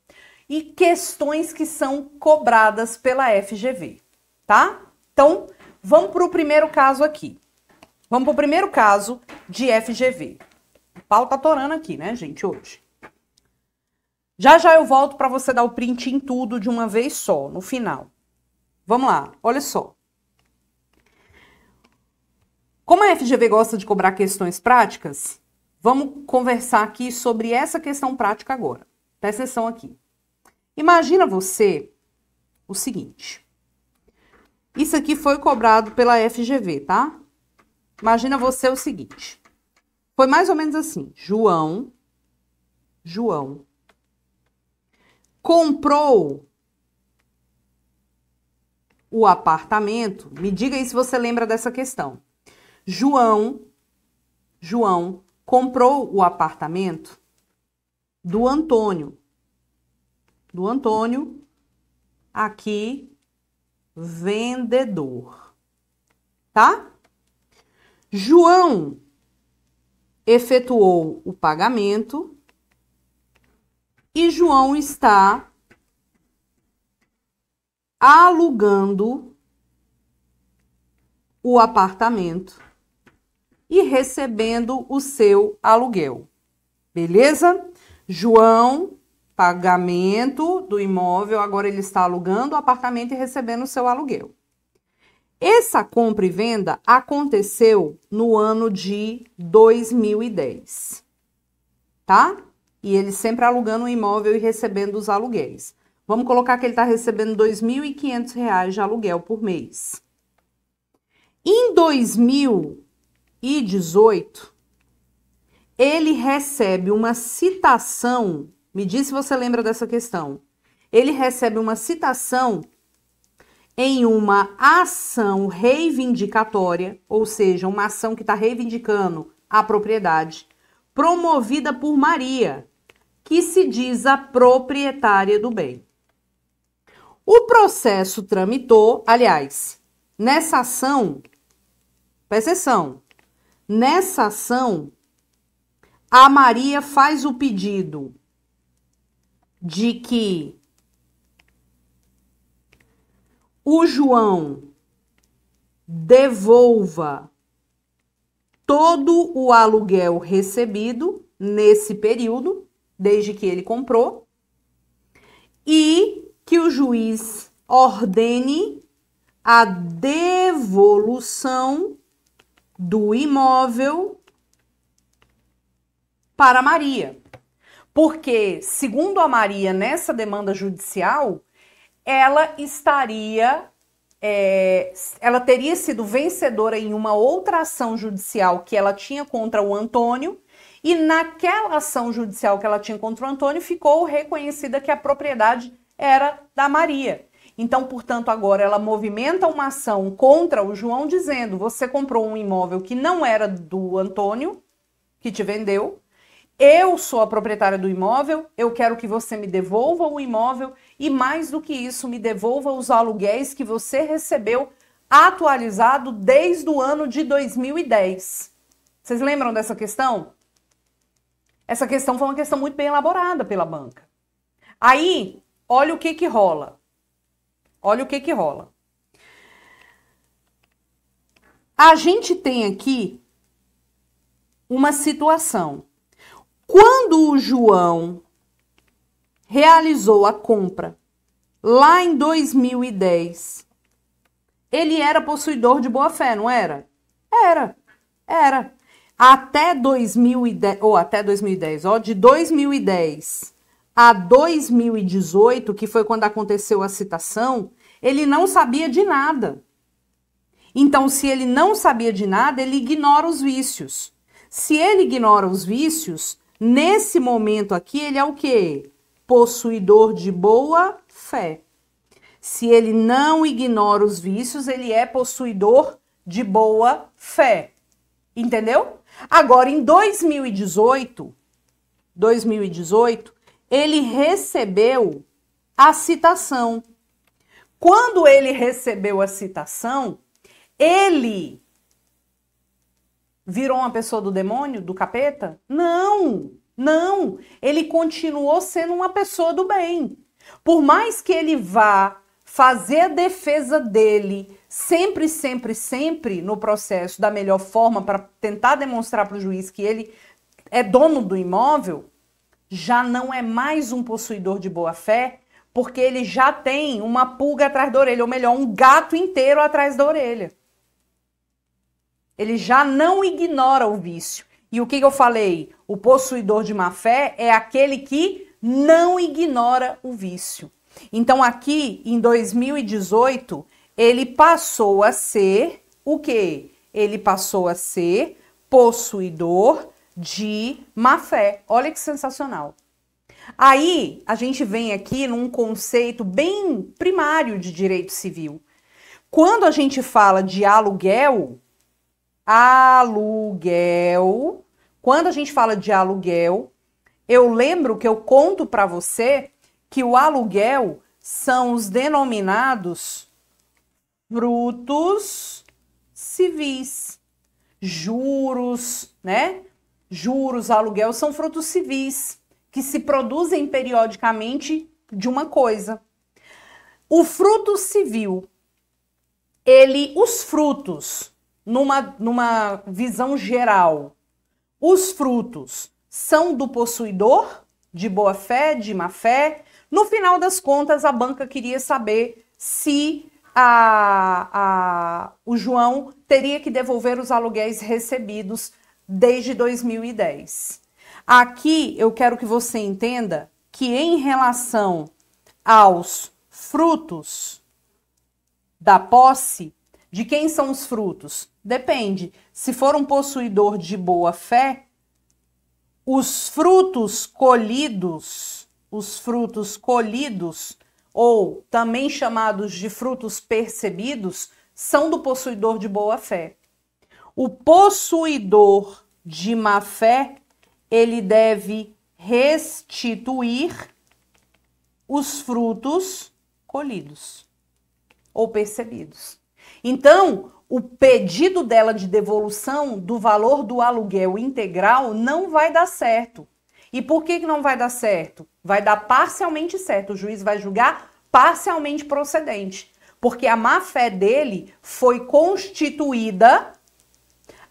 Speaker 1: e questões que são cobradas pela FGV, tá? Então, vamos para o primeiro caso aqui. Vamos para o primeiro caso de FGV. O pau tá torando aqui, né, gente, hoje. Já já eu volto para você dar o print em tudo de uma vez só, no final. Vamos lá, olha só. Como a FGV gosta de cobrar questões práticas, vamos conversar aqui sobre essa questão prática agora. Presta atenção aqui. Imagina você o seguinte: isso aqui foi cobrado pela FGV, tá? Imagina você o seguinte. Foi mais ou menos assim. João, João, comprou o apartamento. Me diga aí se você lembra dessa questão. João, João comprou o apartamento do Antônio. Do Antônio aqui vendedor, tá? João efetuou o pagamento e João está alugando o apartamento e recebendo o seu aluguel. Beleza? João pagamento do imóvel, agora ele está alugando o apartamento e recebendo o seu aluguel. Essa compra e venda aconteceu no ano de 2010, tá? E ele sempre alugando o imóvel e recebendo os aluguéis. Vamos colocar que ele está recebendo R$ 2.500 de aluguel por mês. Em 2018, ele recebe uma citação me diz se você lembra dessa questão. Ele recebe uma citação em uma ação reivindicatória, ou seja, uma ação que está reivindicando a propriedade, promovida por Maria, que se diz a proprietária do bem. O processo tramitou, aliás, nessa ação, presta atenção, nessa ação, a Maria faz o pedido de que o João devolva todo o aluguel recebido nesse período, desde que ele comprou, e que o juiz ordene a devolução do imóvel para Maria. Porque, segundo a Maria, nessa demanda judicial, ela estaria. É, ela teria sido vencedora em uma outra ação judicial que ela tinha contra o Antônio, e naquela ação judicial que ela tinha contra o Antônio, ficou reconhecida que a propriedade era da Maria. Então, portanto, agora ela movimenta uma ação contra o João dizendo: você comprou um imóvel que não era do Antônio, que te vendeu, eu sou a proprietária do imóvel, eu quero que você me devolva o imóvel e, mais do que isso, me devolva os aluguéis que você recebeu atualizado desde o ano de 2010. Vocês lembram dessa questão? Essa questão foi uma questão muito bem elaborada pela banca. Aí, olha o que que rola. Olha o que que rola. A gente tem aqui uma situação quando o João realizou a compra lá em 2010, ele era possuidor de boa fé, não era? Era. Era. Até 2010, ou até 2010, ó, de 2010 a 2018, que foi quando aconteceu a citação, ele não sabia de nada. Então, se ele não sabia de nada, ele ignora os vícios. Se ele ignora os vícios, Nesse momento aqui, ele é o quê? Possuidor de boa fé. Se ele não ignora os vícios, ele é possuidor de boa fé. Entendeu? Agora, em 2018, 2018, ele recebeu a citação. Quando ele recebeu a citação, ele virou uma pessoa do demônio, do capeta? Não, não. Ele continuou sendo uma pessoa do bem. Por mais que ele vá fazer a defesa dele sempre, sempre, sempre no processo da melhor forma para tentar demonstrar para o juiz que ele é dono do imóvel, já não é mais um possuidor de boa fé, porque ele já tem uma pulga atrás da orelha, ou melhor, um gato inteiro atrás da orelha. Ele já não ignora o vício. E o que, eu falei? O possuidor de má fé é aquele que não ignora o vício. Então, aqui em 2018, ele passou a ser o que? Ele passou a ser possuidor de má fé. Olha que sensacional. Aí a gente vem aqui num conceito bem primário de direito civil. Quando a gente fala de aluguel, aluguel. Quando a gente fala de aluguel, eu lembro que eu conto para você que o aluguel são os denominados frutos civis, juros, né? Juros, aluguel são frutos civis que se produzem periodicamente de uma coisa. O fruto civil, ele, os frutos numa, numa visão geral, os frutos são do possuidor, de boa fé, de má fé. No final das contas, a banca queria saber se a, a, o João teria que devolver os aluguéis recebidos desde 2010. Aqui eu quero que você entenda que, em relação aos frutos da posse, de quem são os frutos? Depende. Se for um possuidor de boa fé, os frutos colhidos, os frutos colhidos, ou também chamados de frutos percebidos, são do possuidor de boa fé. O possuidor de má fé, ele deve restituir os frutos colhidos ou percebidos. Então, o pedido dela de devolução do valor do aluguel integral não vai dar certo. E por que, que não vai dar certo? Vai dar parcialmente certo. O juiz vai julgar parcialmente procedente. Porque a má-fé dele foi constituída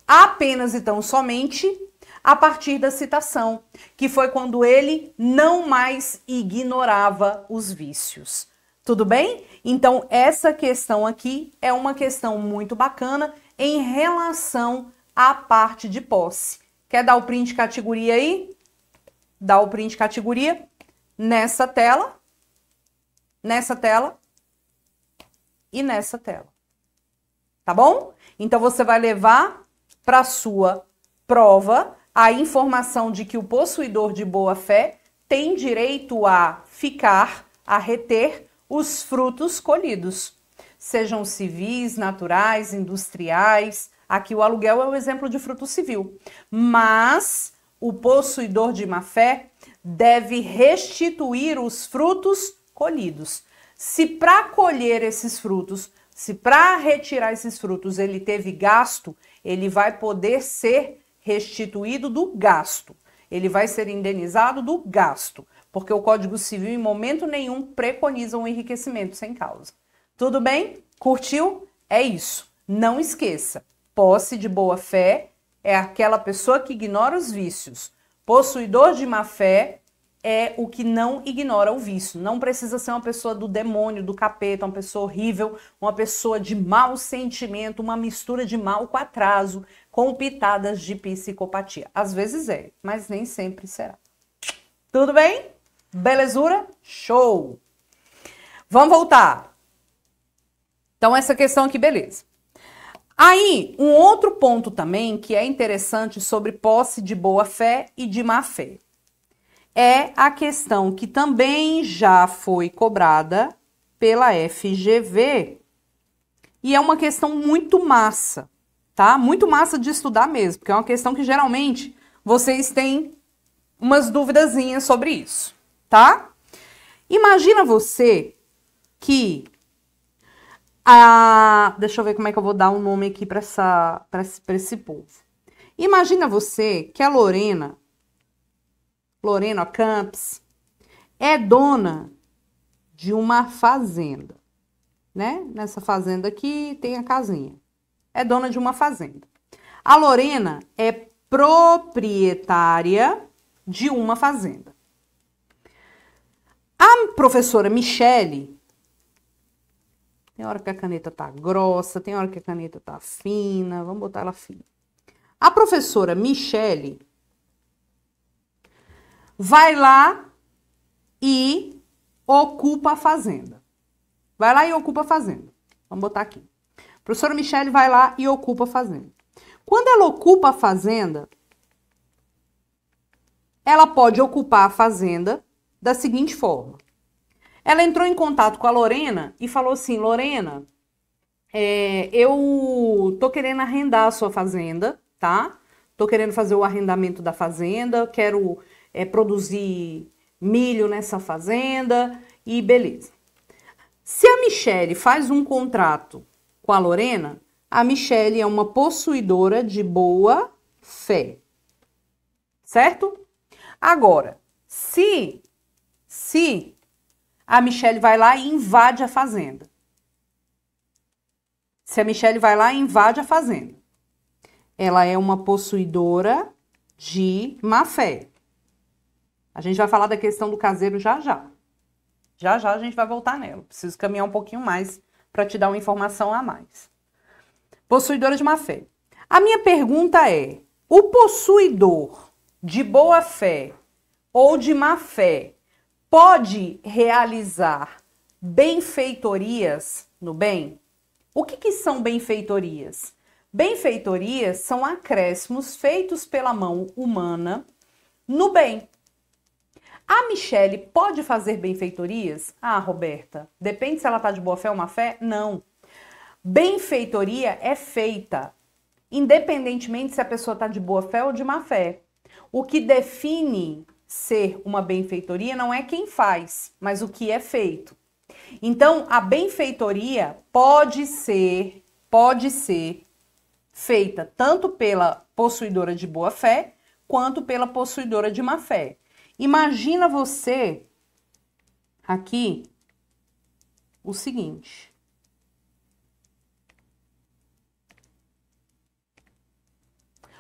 Speaker 1: apenas e tão somente a partir da citação, que foi quando ele não mais ignorava os vícios. Tudo bem? Então, essa questão aqui é uma questão muito bacana em relação à parte de posse. Quer dar o print categoria aí? Dá o print categoria nessa tela, nessa tela e nessa tela. Tá bom? Então, você vai levar para sua prova a informação de que o possuidor de boa-fé tem direito a ficar, a reter os frutos colhidos, sejam civis, naturais, industriais. Aqui o aluguel é um exemplo de fruto civil, mas o possuidor de má fé deve restituir os frutos colhidos. Se para colher esses frutos, se para retirar esses frutos ele teve gasto, ele vai poder ser restituído do gasto. Ele vai ser indenizado do gasto porque o Código Civil em momento nenhum preconiza um enriquecimento sem causa. Tudo bem? Curtiu? É isso. Não esqueça: posse de boa fé é aquela pessoa que ignora os vícios. Possuidor de má fé é o que não ignora o vício. Não precisa ser uma pessoa do demônio, do capeta, uma pessoa horrível, uma pessoa de mau sentimento, uma mistura de mal com atraso, com pitadas de psicopatia. Às vezes é, mas nem sempre será. Tudo bem? Belezura? Show! Vamos voltar. Então, essa questão aqui, beleza. Aí, um outro ponto também que é interessante sobre posse de boa fé e de má fé é a questão que também já foi cobrada pela FGV e é uma questão muito massa, tá? Muito massa de estudar mesmo, porque é uma questão que geralmente vocês têm umas duvidazinhas sobre isso tá? Imagina você que a, deixa eu ver como é que eu vou dar um nome aqui para essa para esse, pra esse povo. Imagina você que a é Lorena Lorena Camps é dona de uma fazenda, né? Nessa fazenda aqui tem a casinha. É dona de uma fazenda. A Lorena é proprietária de uma fazenda. A professora Michele, tem hora que a caneta tá grossa, tem hora que a caneta tá fina, vamos botar ela fina. A professora Michele vai lá e ocupa a fazenda. Vai lá e ocupa a fazenda. Vamos botar aqui. A professora Michele vai lá e ocupa a fazenda. Quando ela ocupa a fazenda, ela pode ocupar a fazenda da seguinte forma. Ela entrou em contato com a Lorena e falou assim: Lorena, é, eu tô querendo arrendar a sua fazenda, tá? Tô querendo fazer o arrendamento da fazenda, quero é, produzir milho nessa fazenda e beleza. Se a Michelle faz um contrato com a Lorena, a Michelle é uma possuidora de boa fé. Certo? Agora, se se a Michelle vai lá e invade a fazenda. Se a Michelle vai lá e invade a fazenda. Ela é uma possuidora de má fé. A gente vai falar da questão do caseiro já já. Já já a gente vai voltar nela. Preciso caminhar um pouquinho mais para te dar uma informação a mais. Possuidora de má fé. A minha pergunta é: o possuidor de boa fé ou de má fé pode realizar benfeitorias no bem? O que, que são benfeitorias? Benfeitorias são acréscimos feitos pela mão humana no bem. A Michelle pode fazer benfeitorias? Ah, Roberta, depende se ela está de boa fé ou má fé? Não. Benfeitoria é feita, independentemente se a pessoa está de boa fé ou de má fé. O que define ser uma benfeitoria não é quem faz, mas o que é feito. Então, a benfeitoria pode ser, pode ser feita tanto pela possuidora de boa fé quanto pela possuidora de má fé. Imagina você aqui o seguinte: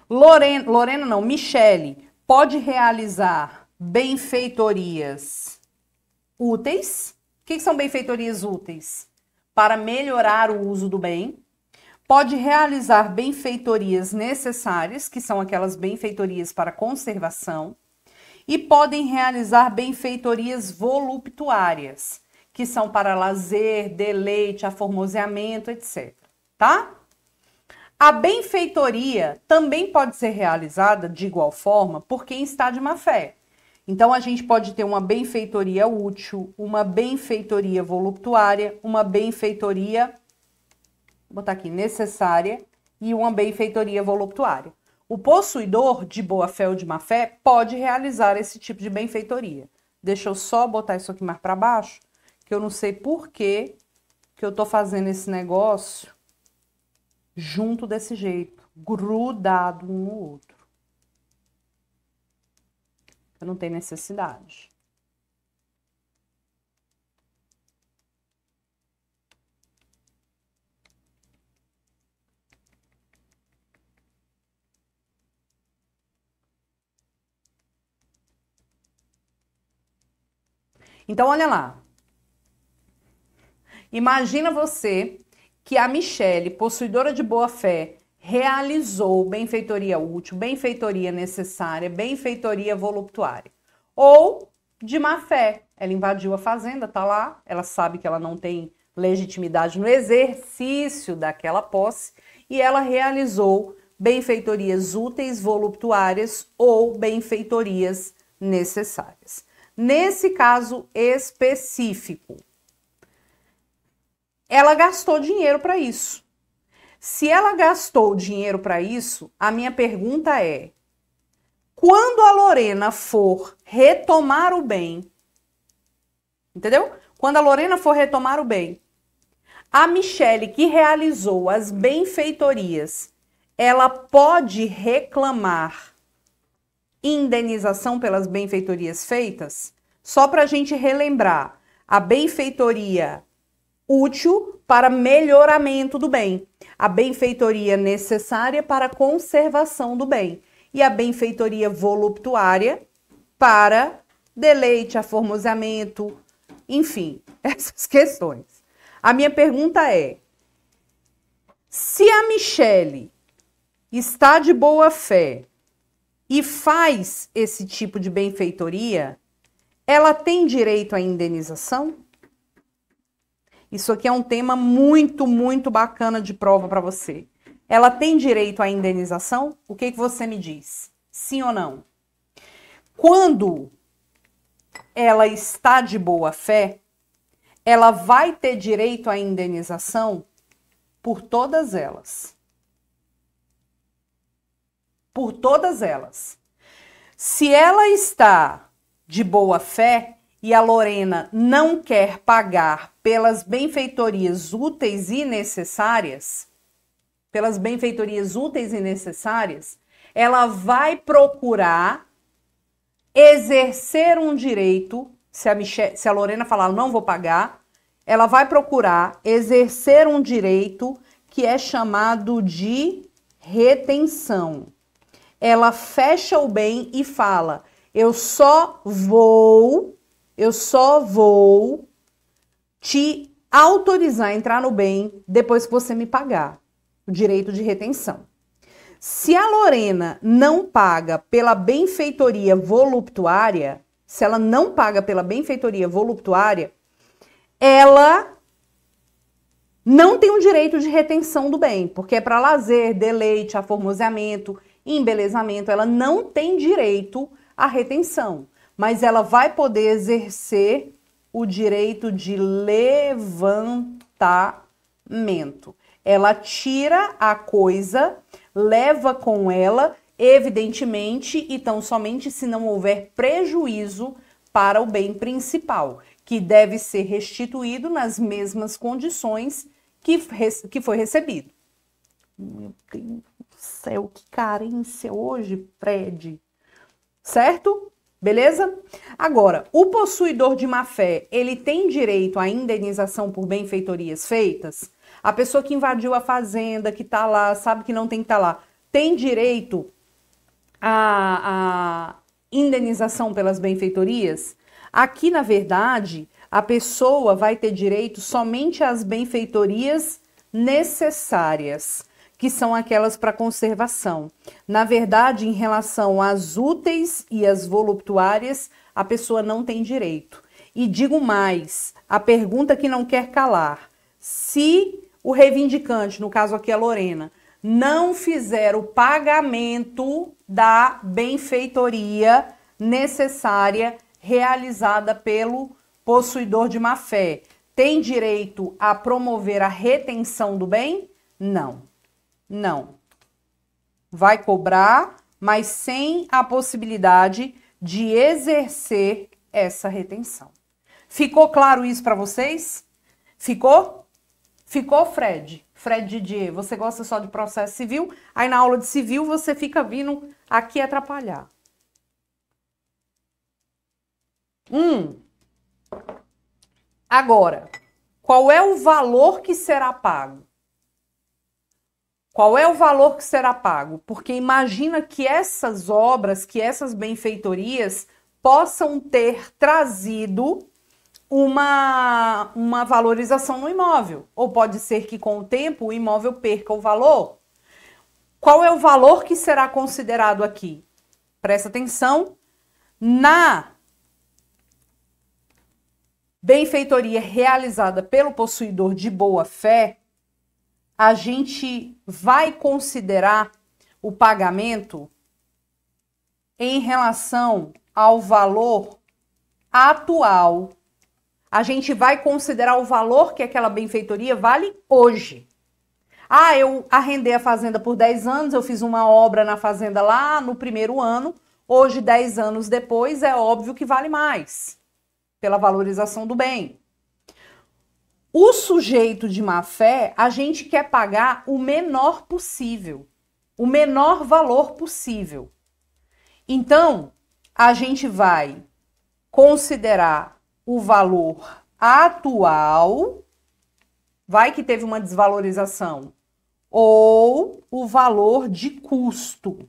Speaker 1: Lorena, Lorena não, Michele pode realizar benfeitorias úteis. O que são benfeitorias úteis? Para melhorar o uso do bem. Pode realizar benfeitorias necessárias, que são aquelas benfeitorias para conservação. E podem realizar benfeitorias voluptuárias, que são para lazer, deleite, aformoseamento, etc. Tá? A benfeitoria também pode ser realizada de igual forma por quem está de má fé. Então a gente pode ter uma benfeitoria útil, uma benfeitoria voluptuária, uma benfeitoria vou botar aqui necessária e uma benfeitoria voluptuária. O possuidor de boa fé ou de má fé pode realizar esse tipo de benfeitoria. Deixa eu só botar isso aqui mais para baixo, que eu não sei por que que eu tô fazendo esse negócio junto desse jeito, grudado um no outro não tem necessidade. Então, olha lá. Imagina você que a Michele, possuidora de boa fé, realizou benfeitoria útil, benfeitoria necessária, benfeitoria voluptuária. Ou de má fé, ela invadiu a fazenda, tá lá, ela sabe que ela não tem legitimidade no exercício daquela posse e ela realizou benfeitorias úteis, voluptuárias ou benfeitorias necessárias. Nesse caso específico, ela gastou dinheiro para isso. Se ela gastou dinheiro para isso, a minha pergunta é: quando a Lorena for retomar o bem, entendeu? Quando a Lorena for retomar o bem, a Michele que realizou as benfeitorias, ela pode reclamar indenização pelas benfeitorias feitas? Só para a gente relembrar, a benfeitoria útil para melhoramento do bem, a benfeitoria necessária para conservação do bem e a benfeitoria voluptuária para deleite, aformosamento, enfim, essas questões. A minha pergunta é: se a Michele está de boa fé e faz esse tipo de benfeitoria, ela tem direito à indenização? Isso aqui é um tema muito, muito bacana de prova para você. Ela tem direito à indenização? O que, que você me diz? Sim ou não? Quando ela está de boa fé, ela vai ter direito à indenização por todas elas. Por todas elas. Se ela está de boa fé, e a Lorena não quer pagar pelas benfeitorias úteis e necessárias, pelas benfeitorias úteis e necessárias, ela vai procurar exercer um direito. Se a, se a Lorena falar não vou pagar, ela vai procurar exercer um direito que é chamado de retenção. Ela fecha o bem e fala: eu só vou eu só vou te autorizar a entrar no bem depois que você me pagar o direito de retenção. Se a Lorena não paga pela benfeitoria voluptuária, se ela não paga pela benfeitoria voluptuária, ela não tem o direito de retenção do bem, porque é para lazer, deleite, aformoseamento, embelezamento, ela não tem direito à retenção mas ela vai poder exercer o direito de levantamento. Ela tira a coisa, leva com ela, evidentemente, então somente se não houver prejuízo para o bem principal, que deve ser restituído nas mesmas condições que, que foi recebido. Meu Deus do céu, que carência hoje, Fred. Certo? Beleza? Agora, o possuidor de má fé, ele tem direito à indenização por benfeitorias feitas? A pessoa que invadiu a fazenda, que tá lá, sabe que não tem que estar tá lá, tem direito à, à indenização pelas benfeitorias? Aqui, na verdade, a pessoa vai ter direito somente às benfeitorias necessárias que são aquelas para conservação. Na verdade, em relação às úteis e às voluptuárias, a pessoa não tem direito. E digo mais, a pergunta que não quer calar: se o reivindicante, no caso aqui a Lorena, não fizer o pagamento da benfeitoria necessária realizada pelo possuidor de má fé, tem direito a promover a retenção do bem? Não. Não. Vai cobrar, mas sem a possibilidade de exercer essa retenção. Ficou claro isso para vocês? Ficou? Ficou, Fred? Fred Didier, você gosta só de processo civil, aí na aula de civil você fica vindo aqui atrapalhar. Um. Agora, qual é o valor que será pago? Qual é o valor que será pago? Porque imagina que essas obras, que essas benfeitorias possam ter trazido uma, uma valorização no imóvel. Ou pode ser que com o tempo o imóvel perca o valor. Qual é o valor que será considerado aqui? Presta atenção na benfeitoria realizada pelo possuidor de boa fé, a gente vai considerar o pagamento em relação ao valor atual. A gente vai considerar o valor que aquela benfeitoria vale hoje. Ah, eu arrendei a fazenda por 10 anos, eu fiz uma obra na fazenda lá no primeiro ano. Hoje, 10 anos depois, é óbvio que vale mais pela valorização do bem. O sujeito de má fé, a gente quer pagar o menor possível, o menor valor possível. Então, a gente vai considerar o valor atual, vai que teve uma desvalorização, ou o valor de custo.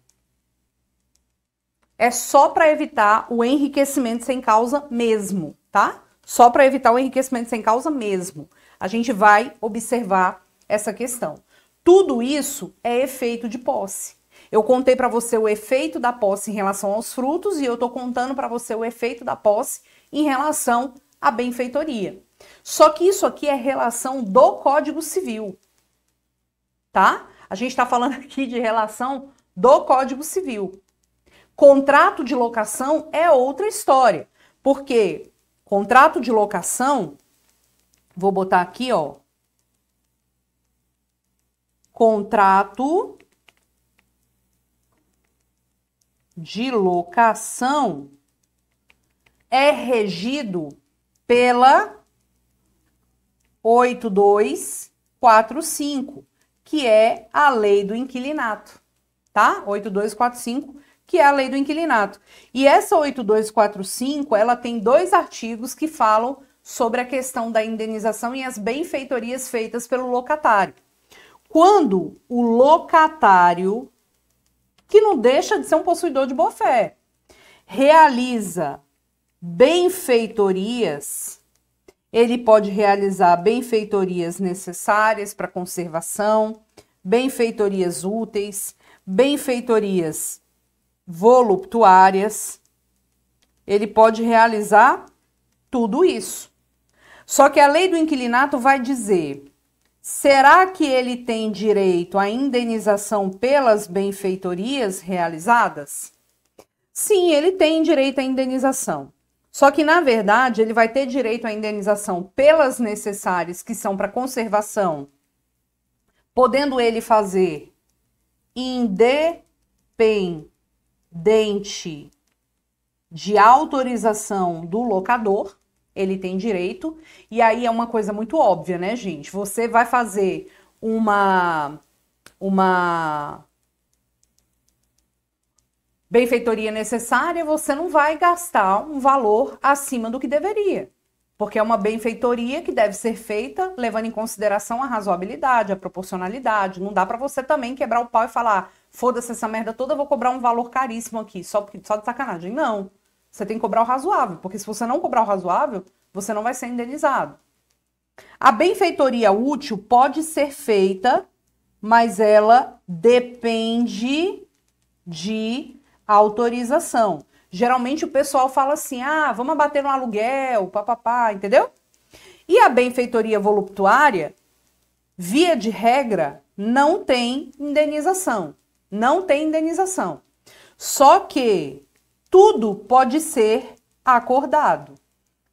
Speaker 1: É só para evitar o enriquecimento sem causa mesmo, tá? Só para evitar o enriquecimento sem causa mesmo a gente vai observar essa questão. Tudo isso é efeito de posse. Eu contei para você o efeito da posse em relação aos frutos e eu estou contando para você o efeito da posse em relação à benfeitoria. Só que isso aqui é relação do Código Civil, tá? A gente está falando aqui de relação do Código Civil. Contrato de locação é outra história, porque contrato de locação Vou botar aqui, ó. Contrato de locação é regido pela 8245, que é a lei do inquilinato, tá? 8245, que é a lei do inquilinato. E essa 8245, ela tem dois artigos que falam sobre a questão da indenização e as benfeitorias feitas pelo locatário. Quando o locatário, que não deixa de ser um possuidor de boa-fé, realiza benfeitorias, ele pode realizar benfeitorias necessárias para conservação, benfeitorias úteis, benfeitorias voluptuárias. Ele pode realizar tudo isso. Só que a lei do inquilinato vai dizer: será que ele tem direito à indenização pelas benfeitorias realizadas? Sim, ele tem direito à indenização. Só que, na verdade, ele vai ter direito à indenização pelas necessárias, que são para conservação, podendo ele fazer independente de autorização do locador ele tem direito. E aí é uma coisa muito óbvia, né, gente? Você vai fazer uma uma benfeitoria necessária, você não vai gastar um valor acima do que deveria. Porque é uma benfeitoria que deve ser feita levando em consideração a razoabilidade, a proporcionalidade. Não dá para você também quebrar o pau e falar: ah, foda-se essa merda toda, vou cobrar um valor caríssimo aqui, só, só de sacanagem. Não. Você tem que cobrar o razoável, porque se você não cobrar o razoável, você não vai ser indenizado. A benfeitoria útil pode ser feita, mas ela depende de autorização. Geralmente o pessoal fala assim: ah, vamos abater no aluguel, papapá, entendeu? E a benfeitoria voluptuária, via de regra, não tem indenização. Não tem indenização. Só que tudo pode ser acordado.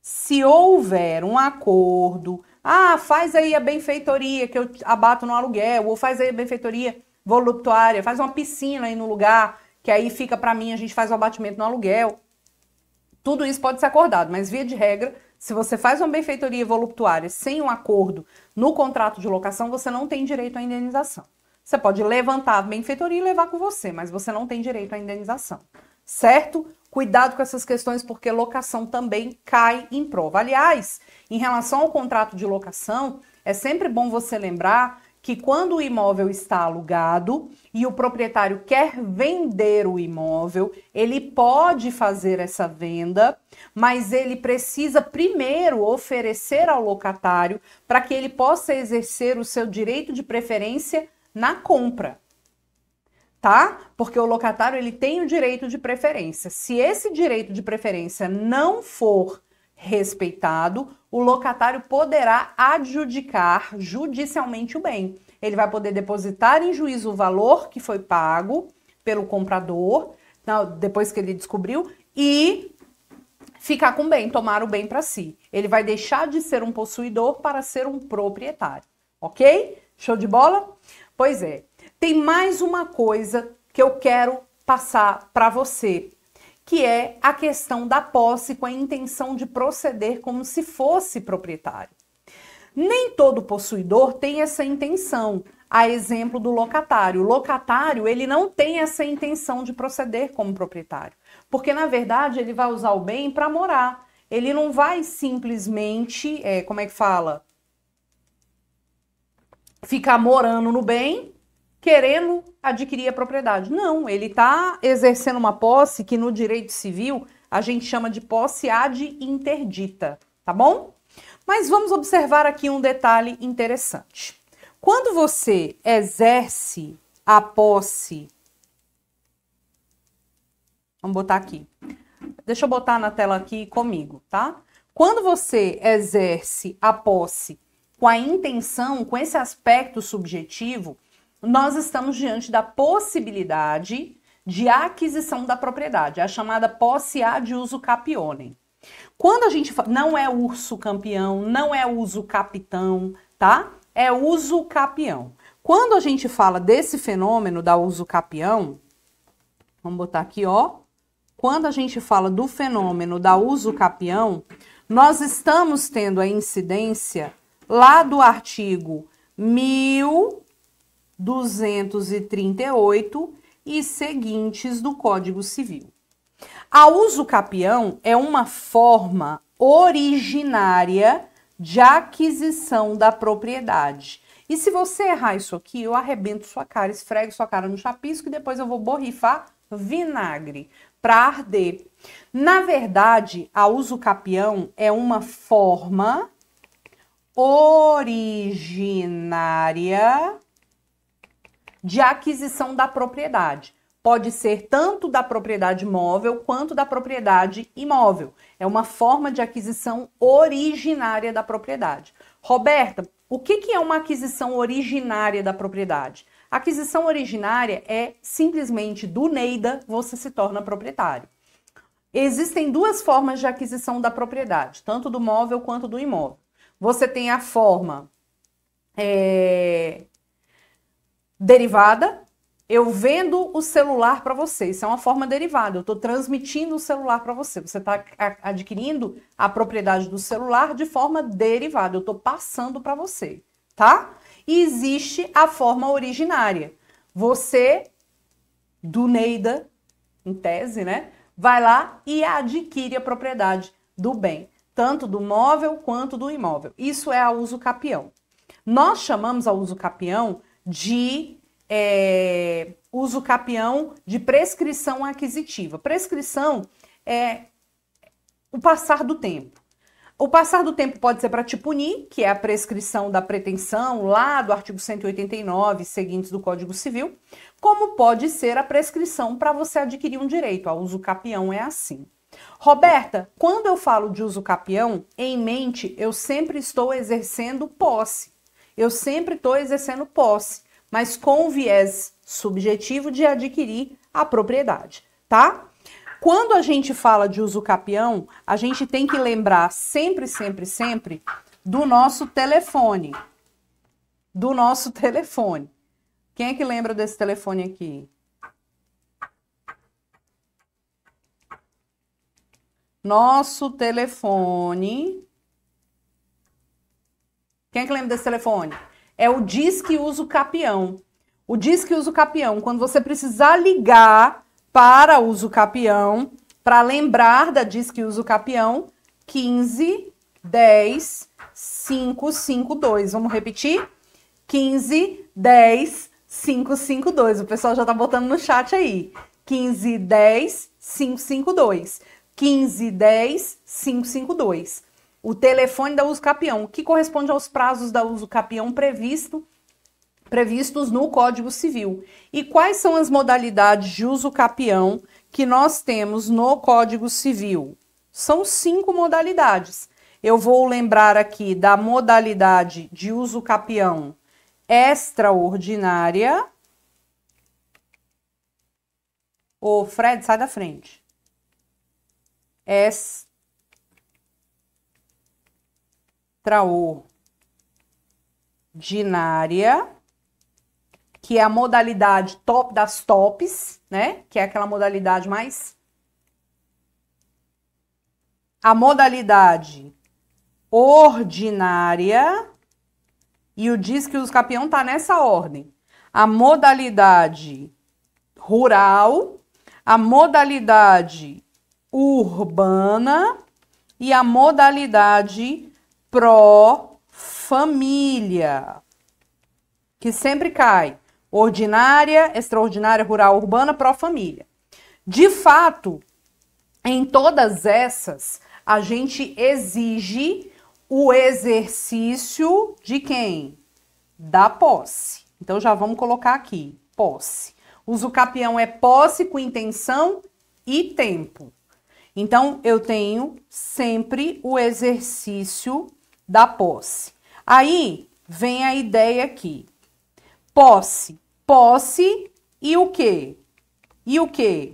Speaker 1: Se houver um acordo, ah, faz aí a benfeitoria que eu abato no aluguel, ou faz aí a benfeitoria voluptuária, faz uma piscina aí no lugar, que aí fica para mim, a gente faz o abatimento no aluguel. Tudo isso pode ser acordado, mas via de regra, se você faz uma benfeitoria voluptuária sem um acordo no contrato de locação, você não tem direito à indenização. Você pode levantar a benfeitoria e levar com você, mas você não tem direito à indenização certo? Cuidado com essas questões, porque locação também cai em prova. Aliás, em relação ao contrato de locação, é sempre bom você lembrar que quando o imóvel está alugado e o proprietário quer vender o imóvel, ele pode fazer essa venda, mas ele precisa primeiro oferecer ao locatário para que ele possa exercer o seu direito de preferência na compra tá? Porque o locatário ele tem o direito de preferência. Se esse direito de preferência não for respeitado, o locatário poderá adjudicar judicialmente o bem. Ele vai poder depositar em juízo o valor que foi pago pelo comprador, depois que ele descobriu, e ficar com o bem, tomar o bem para si. Ele vai deixar de ser um possuidor para ser um proprietário, ok? Show de bola? Pois é, tem mais uma coisa que eu quero passar para você, que é a questão da posse com a intenção de proceder como se fosse proprietário. Nem todo possuidor tem essa intenção, a exemplo do locatário. O locatário, ele não tem essa intenção de proceder como proprietário, porque na verdade ele vai usar o bem para morar. Ele não vai simplesmente, é, como é que fala? Ficar morando no bem querendo adquirir a propriedade. Não, ele está exercendo uma posse que no direito civil a gente chama de posse ad interdita, tá bom? Mas vamos observar aqui um detalhe interessante. Quando você exerce a posse, vamos botar aqui. Deixa eu botar na tela aqui comigo, tá? Quando você exerce a posse com a intenção, com esse aspecto subjetivo, nós estamos diante da possibilidade de aquisição da propriedade, a chamada posse A de uso capione. Quando a gente fala, não é urso campeão, não é uso capitão, tá? É uso capião. Quando a gente fala desse fenômeno da uso capião, vamos botar aqui, ó. Quando a gente fala do fenômeno da uso capião, nós estamos tendo a incidência lá do artigo 1000 238 e seguintes do Código Civil. A uso capião é uma forma originária de aquisição da propriedade. E se você errar isso aqui, eu arrebento sua cara, esfrego sua cara no chapisco e depois eu vou borrifar vinagre para arder. Na verdade, a uso capião é uma forma originária de aquisição da propriedade. Pode ser tanto da propriedade móvel quanto da propriedade imóvel. É uma forma de aquisição originária da propriedade. Roberta, o que, que é uma aquisição originária da propriedade? Aquisição originária é simplesmente do Neida você se torna proprietário. Existem duas formas de aquisição da propriedade, tanto do móvel quanto do imóvel. Você tem a forma é, derivada, eu vendo o celular para você. Isso é uma forma derivada. Eu estou transmitindo o celular para você. Você está adquirindo a propriedade do celular de forma derivada. Eu estou passando para você, tá? E existe a forma originária. Você, do Neida, em tese, né? Vai lá e adquire a propriedade do bem, tanto do móvel quanto do imóvel. Isso é a uso capião. Nós chamamos a uso capião de é, uso capião de prescrição aquisitiva. Prescrição é o passar do tempo. O passar do tempo pode ser para te punir, que é a prescrição da pretensão lá do artigo 189 seguintes do Código Civil, como pode ser a prescrição para você adquirir um direito. A uso capião é assim. Roberta, quando eu falo de uso capião, em mente eu sempre estou exercendo posse. Eu sempre estou exercendo posse, mas com o viés subjetivo de adquirir a propriedade, tá? Quando a gente fala de uso capião, a gente tem que lembrar sempre, sempre, sempre do nosso telefone. Do nosso telefone. Quem é que lembra desse telefone aqui? Nosso telefone quem é que lembra desse telefone? É o Disque Uso Capião. O Disque Uso Capião, quando você precisar ligar para Uso Capião, para lembrar da Disque Uso Capião, 15 10 552. Vamos repetir? 15 10 552. O pessoal já tá botando no chat aí. 15 10 552. 15 10 552 o telefone da uso capião, que corresponde aos prazos da uso capião previsto, previstos no Código Civil. E quais são as modalidades de uso capião que nós temos no Código Civil? São cinco modalidades. Eu vou lembrar aqui da modalidade de uso capião extraordinária. Ô, Fred, sai da frente. Extraordinária extraordinária, que é a modalidade top das tops, né? Que é aquela modalidade mais. A modalidade ordinária, e o diz que os campeões tá nessa ordem. A modalidade rural, a modalidade urbana e a modalidade pró-família, que sempre cai. Ordinária, extraordinária, rural, urbana, pró-família. De fato, em todas essas, a gente exige o exercício de quem? Da posse. Então já vamos colocar aqui, posse. Uso capião é posse com intenção e tempo. Então eu tenho sempre o exercício da posse. Aí vem a ideia aqui. Posse, posse e o quê? E o quê?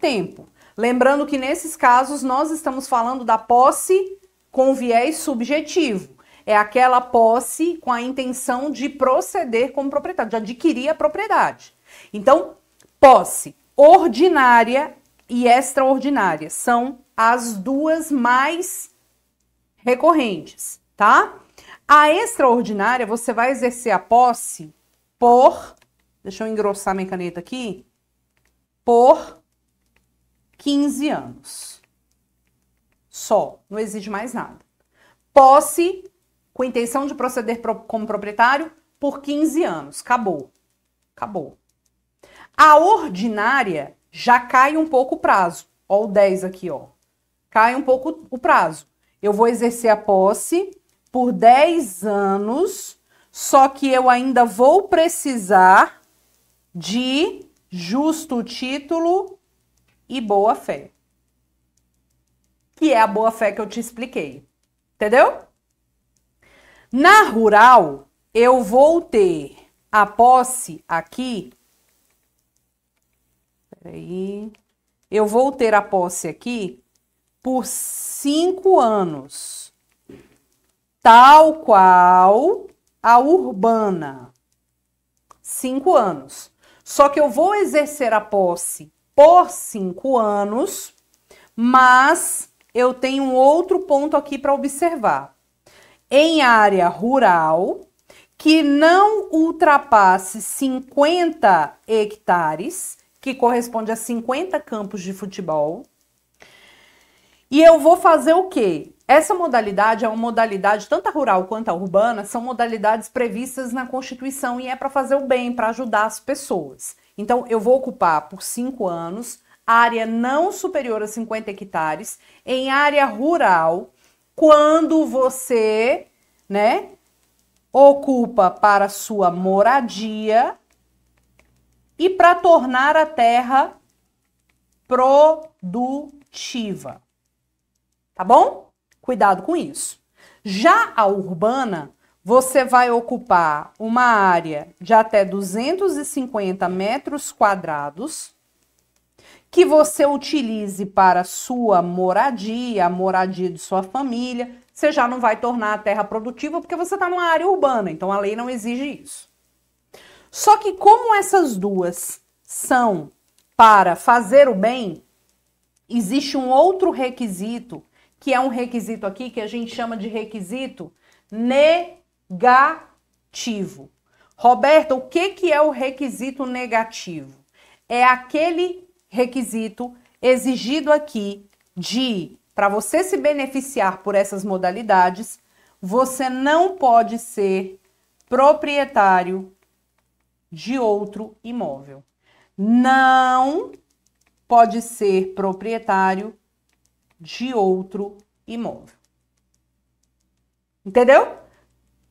Speaker 1: Tempo. Lembrando que nesses casos nós estamos falando da posse com viés subjetivo. É aquela posse com a intenção de proceder como proprietário, de adquirir a propriedade. Então, posse ordinária e extraordinária são as duas mais recorrentes tá? A extraordinária, você vai exercer a posse por. Deixa eu engrossar minha caneta aqui. Por 15 anos. Só. Não exige mais nada. Posse com intenção de proceder pro, como proprietário por 15 anos. Acabou. Acabou. A ordinária já cai um pouco o prazo. Ó, o 10 aqui, ó. Cai um pouco o prazo. Eu vou exercer a posse por 10 anos, só que eu ainda vou precisar de justo título e boa fé. Que é a boa fé que eu te expliquei. Entendeu? Na rural, eu vou ter a posse aqui. Peraí. Eu vou ter a posse aqui por cinco anos tal qual a urbana. Cinco anos. Só que eu vou exercer a posse por cinco anos, mas eu tenho outro ponto aqui para observar. Em área rural, que não ultrapasse 50 hectares, que corresponde a 50 campos de futebol. E eu vou fazer o quê? Essa modalidade é uma modalidade, tanto a rural quanto a urbana, são modalidades previstas na Constituição e é para fazer o bem, para ajudar as pessoas. Então, eu vou ocupar por cinco anos área não superior a 50 hectares em área rural quando você, né, ocupa para sua moradia e para tornar a terra produtiva. Tá bom? Cuidado com isso. Já a urbana, você vai ocupar uma área de até 250 metros quadrados que você utilize para sua moradia, a moradia de sua família. Você já não vai tornar a terra produtiva porque você está numa área urbana, então a lei não exige isso. Só que como essas duas são para fazer o bem, existe um outro requisito que é um requisito aqui que a gente chama de requisito negativo. Roberta, o que, que é o requisito negativo? É aquele requisito exigido aqui de, para você se beneficiar por essas modalidades, você não pode ser proprietário de outro imóvel. Não pode ser proprietário de outro imóvel. Entendeu?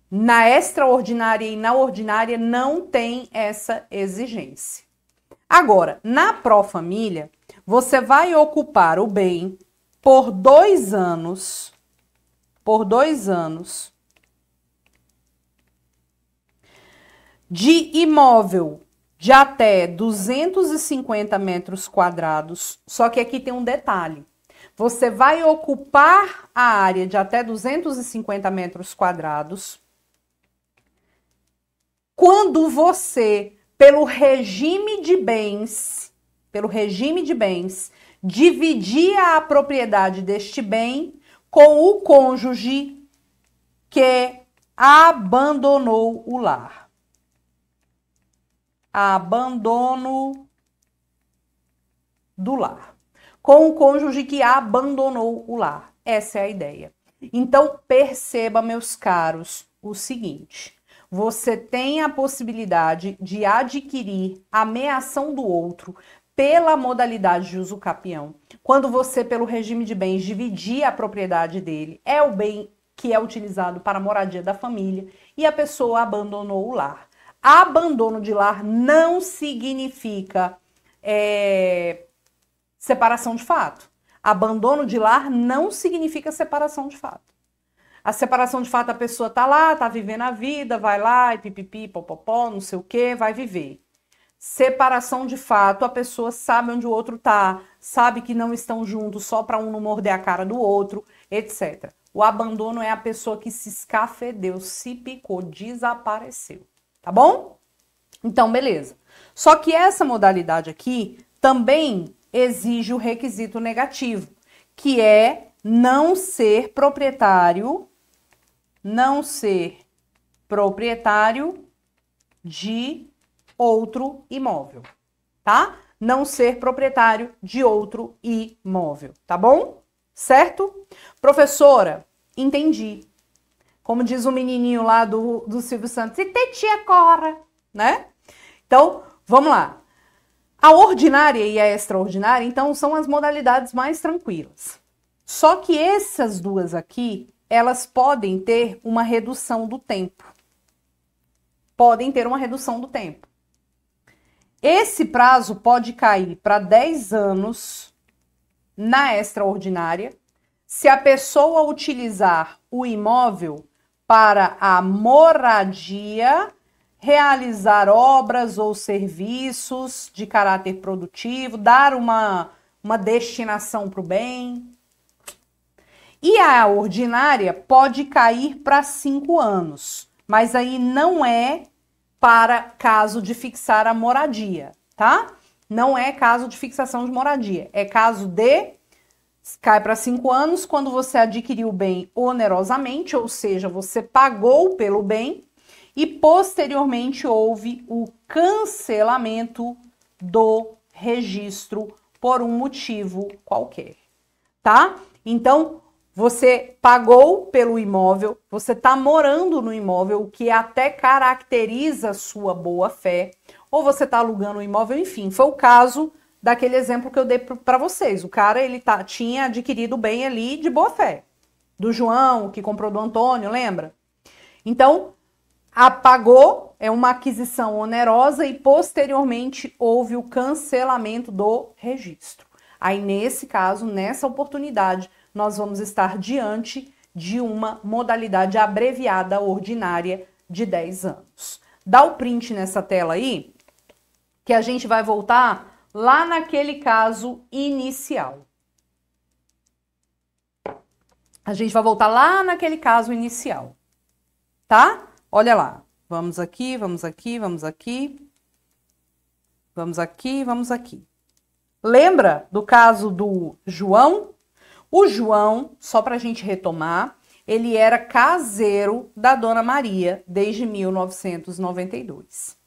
Speaker 1: Na extraordinária e na ordinária não tem essa exigência. Agora, na pró-família, você vai ocupar o bem por dois anos, por dois anos, de imóvel de até 250 metros quadrados. Só que aqui tem um detalhe: você vai ocupar a área de até 250 metros quadrados. Quando você, pelo regime de bens, pelo regime de bens, dividir a propriedade deste bem com o cônjuge que abandonou o lar. Abandono do lar com o cônjuge que abandonou o lar. Essa é a ideia. Então, perceba, meus caros, o seguinte: você tem a possibilidade de adquirir a ameação do outro pela modalidade de uso capião. Quando você, pelo regime de bens, dividir a propriedade dele, é o bem que é utilizado para a moradia da família e a pessoa abandonou o lar. Abandono de lar não significa é, separação de fato. Abandono de lar não significa separação de fato. A separação de fato, a pessoa tá lá, tá vivendo a vida, vai lá e pipipi, popopó, não sei o que, vai viver. Separação de fato, a pessoa sabe onde o outro tá, sabe que não estão juntos só para um não morder a cara do outro, etc. O abandono é a pessoa que se escafedeu, se picou, desapareceu. Tá bom? Então, beleza. Só que essa modalidade aqui também exige o requisito negativo, que é não ser proprietário, não ser proprietário de outro imóvel, tá? Não ser proprietário de outro imóvel, tá bom? Certo? Professora, entendi. Como diz o menininho lá do, do Silvio Santos, e tetia Cora, né? Então, vamos lá. A ordinária e a extraordinária, então, são as modalidades mais tranquilas. Só que essas duas aqui, elas podem ter uma redução do tempo. Podem ter uma redução do tempo. Esse prazo pode cair para 10 anos na extraordinária, se a pessoa utilizar o imóvel para a moradia realizar obras ou serviços de caráter produtivo, dar uma, uma destinação para o bem. E a ordinária pode cair para cinco anos, mas aí não é para caso de fixar a moradia, tá? Não é caso de fixação de moradia, é caso de cai para cinco anos quando você adquiriu o bem onerosamente, ou seja, você pagou pelo bem e posteriormente houve o cancelamento do registro por um motivo qualquer, tá? Então, você pagou pelo imóvel, você está morando no imóvel, o que até caracteriza sua boa fé, ou você está alugando o um imóvel, enfim, foi o caso daquele exemplo que eu dei para vocês. O cara ele tá, tinha adquirido bem ali de boa fé, do João que comprou do Antônio, lembra? Então apagou, é uma aquisição onerosa e posteriormente houve o cancelamento do registro. Aí, nesse caso, nessa oportunidade, nós vamos estar diante de uma modalidade abreviada ordinária de 10 anos. Dá o print nessa tela aí, que a gente vai voltar lá naquele caso inicial. A gente vai voltar lá naquele caso inicial, tá? Olha lá, vamos aqui, vamos aqui, vamos aqui, vamos aqui, vamos aqui. Lembra do caso do João? O João, só para a gente retomar, ele era caseiro da Dona Maria desde 1992.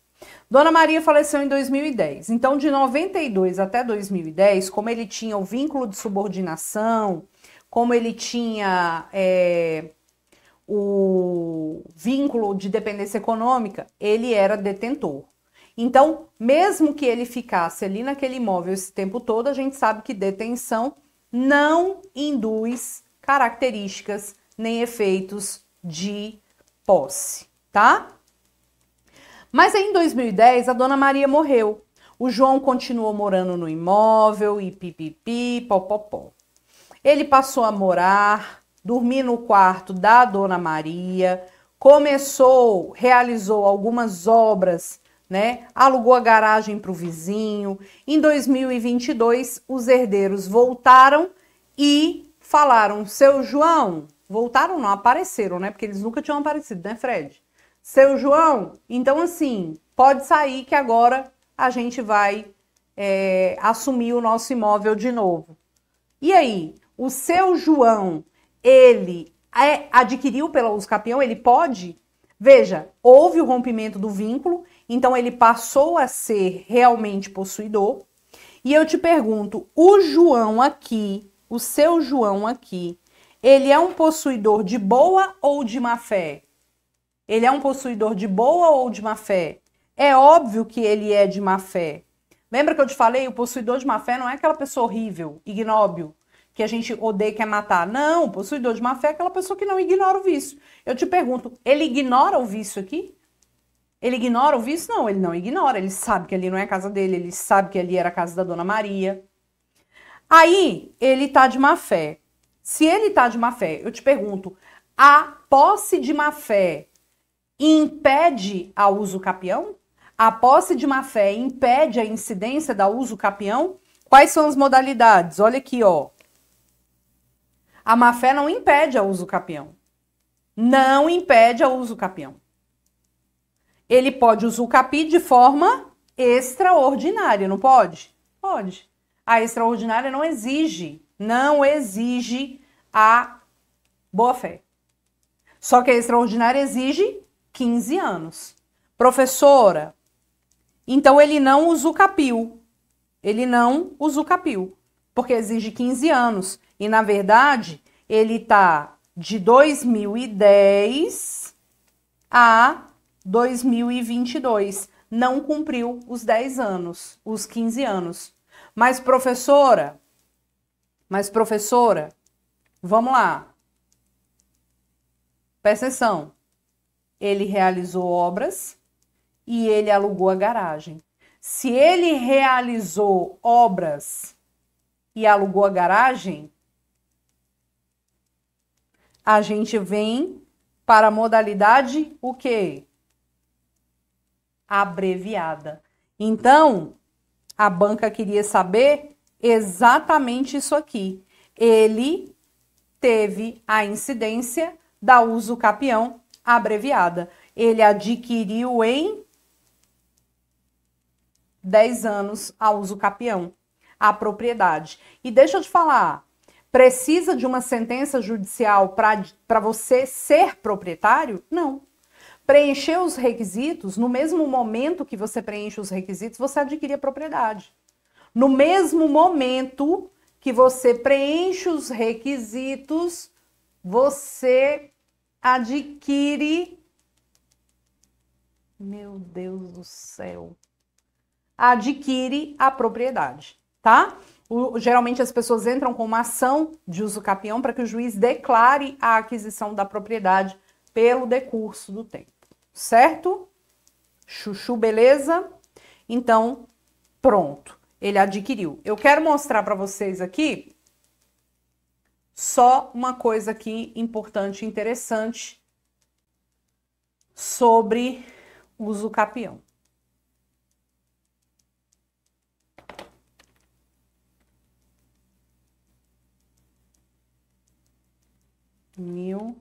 Speaker 1: Dona Maria faleceu em 2010. Então, de 92 até 2010, como ele tinha o vínculo de subordinação, como ele tinha é, o vínculo de dependência econômica, ele era detentor. Então, mesmo que ele ficasse ali naquele imóvel esse tempo todo, a gente sabe que detenção não induz características nem efeitos de posse, tá? Mas aí em 2010 a dona Maria morreu. O João continuou morando no imóvel e pipipi, pó. Ele passou a morar dormir no quarto da Dona Maria, começou, realizou algumas obras, né? Alugou a garagem para o vizinho. Em 2022, os herdeiros voltaram e falaram: "Seu João, voltaram não apareceram, né? Porque eles nunca tinham aparecido, né, Fred? Seu João, então assim, pode sair que agora a gente vai é, assumir o nosso imóvel de novo. E aí, o seu João ele é, adquiriu pela capião. ele pode? Veja, houve o rompimento do vínculo, então ele passou a ser realmente possuidor. E eu te pergunto, o João aqui, o seu João aqui, ele é um possuidor de boa ou de má fé? Ele é um possuidor de boa ou de má fé? É óbvio que ele é de má fé. Lembra que eu te falei? O possuidor de má fé não é aquela pessoa horrível, ignóbil, que a gente odeia e quer matar. Não, o possuidor de má fé é aquela pessoa que não ignora o vício. Eu te pergunto, ele ignora o vício aqui? Ele ignora o vício? Não, ele não ignora. Ele sabe que ali não é a casa dele, ele sabe que ali era a casa da dona Maria. Aí, ele tá de má fé. Se ele tá de má fé, eu te pergunto, a posse de má fé impede a uso capião? A posse de má fé impede a incidência da uso capião? Quais são as modalidades? Olha aqui, ó. A má fé não impede a uso capião. Não impede a uso capião. Ele pode capi de forma extraordinária, não pode? Pode. A extraordinária não exige, não exige a boa-fé. Só que a extraordinária exige 15 anos. Professora, então ele não usucapiu. Ele não usucapiu, porque exige 15 anos. E na verdade, ele tá de 2010 a 2022. Não cumpriu os 10 anos, os 15 anos. Mas professora, mas professora, vamos lá. Presta atenção. Ele realizou obras e ele alugou a garagem. Se ele realizou obras e alugou a garagem, a gente vem para a modalidade o quê? Abreviada. Então, a banca queria saber exatamente isso aqui. Ele teve a incidência da uso capião abreviada. Ele adquiriu em 10 anos a uso capião, a propriedade. E deixa eu te falar, Precisa de uma sentença judicial para você ser proprietário? Não. Preencher os requisitos, no mesmo momento que você preenche os requisitos, você adquire a propriedade. No mesmo momento que você preenche os requisitos, você adquire. Meu Deus do céu! Adquire a propriedade, tá? O, geralmente as pessoas entram com uma ação de uso capião para que o juiz declare a aquisição da propriedade pelo decurso do tempo, certo? Chuchu, beleza? Então, pronto, ele adquiriu. Eu quero mostrar para vocês aqui só uma coisa aqui importante e interessante sobre uso capião. mil.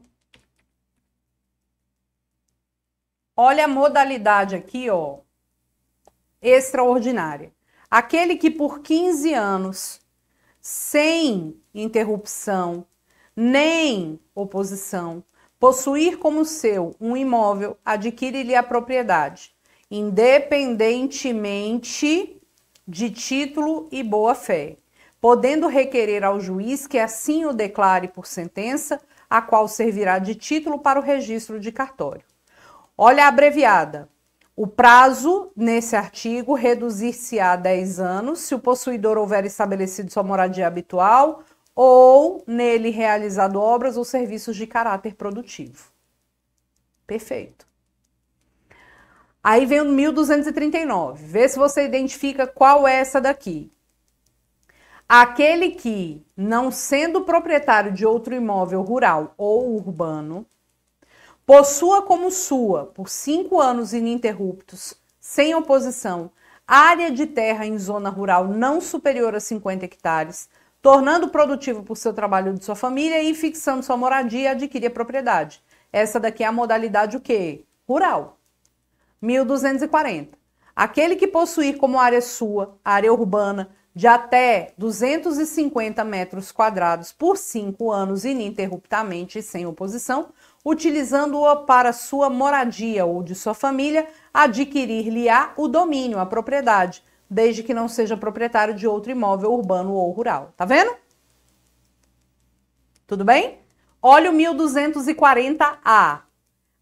Speaker 1: Olha a modalidade aqui, ó. Extraordinária. Aquele que por 15 anos, sem interrupção, nem oposição, possuir como seu um imóvel, adquire-lhe a propriedade, independentemente de título e boa-fé, podendo requerer ao juiz que assim o declare por sentença a qual servirá de título para o registro de cartório. Olha a abreviada. O prazo nesse artigo reduzir-se-á a 10 anos se o possuidor houver estabelecido sua moradia habitual ou nele realizado obras ou serviços de caráter produtivo. Perfeito. Aí vem o 1239. Vê se você identifica qual é essa daqui. Aquele que, não sendo proprietário de outro imóvel rural ou urbano, possua como sua, por cinco anos ininterruptos, sem oposição, área de terra em zona rural não superior a 50 hectares, tornando produtivo por seu trabalho de sua família e fixando sua moradia, adquire a propriedade. Essa daqui é a modalidade o quê? Rural. 1240. Aquele que possuir como área sua, área urbana, de até 250 metros quadrados por cinco anos ininterruptamente e sem oposição, utilizando-a para sua moradia ou de sua família, adquirir-lhe-á o domínio, a propriedade, desde que não seja proprietário de outro imóvel urbano ou rural. Tá vendo? Tudo bem? Olha o 1240A.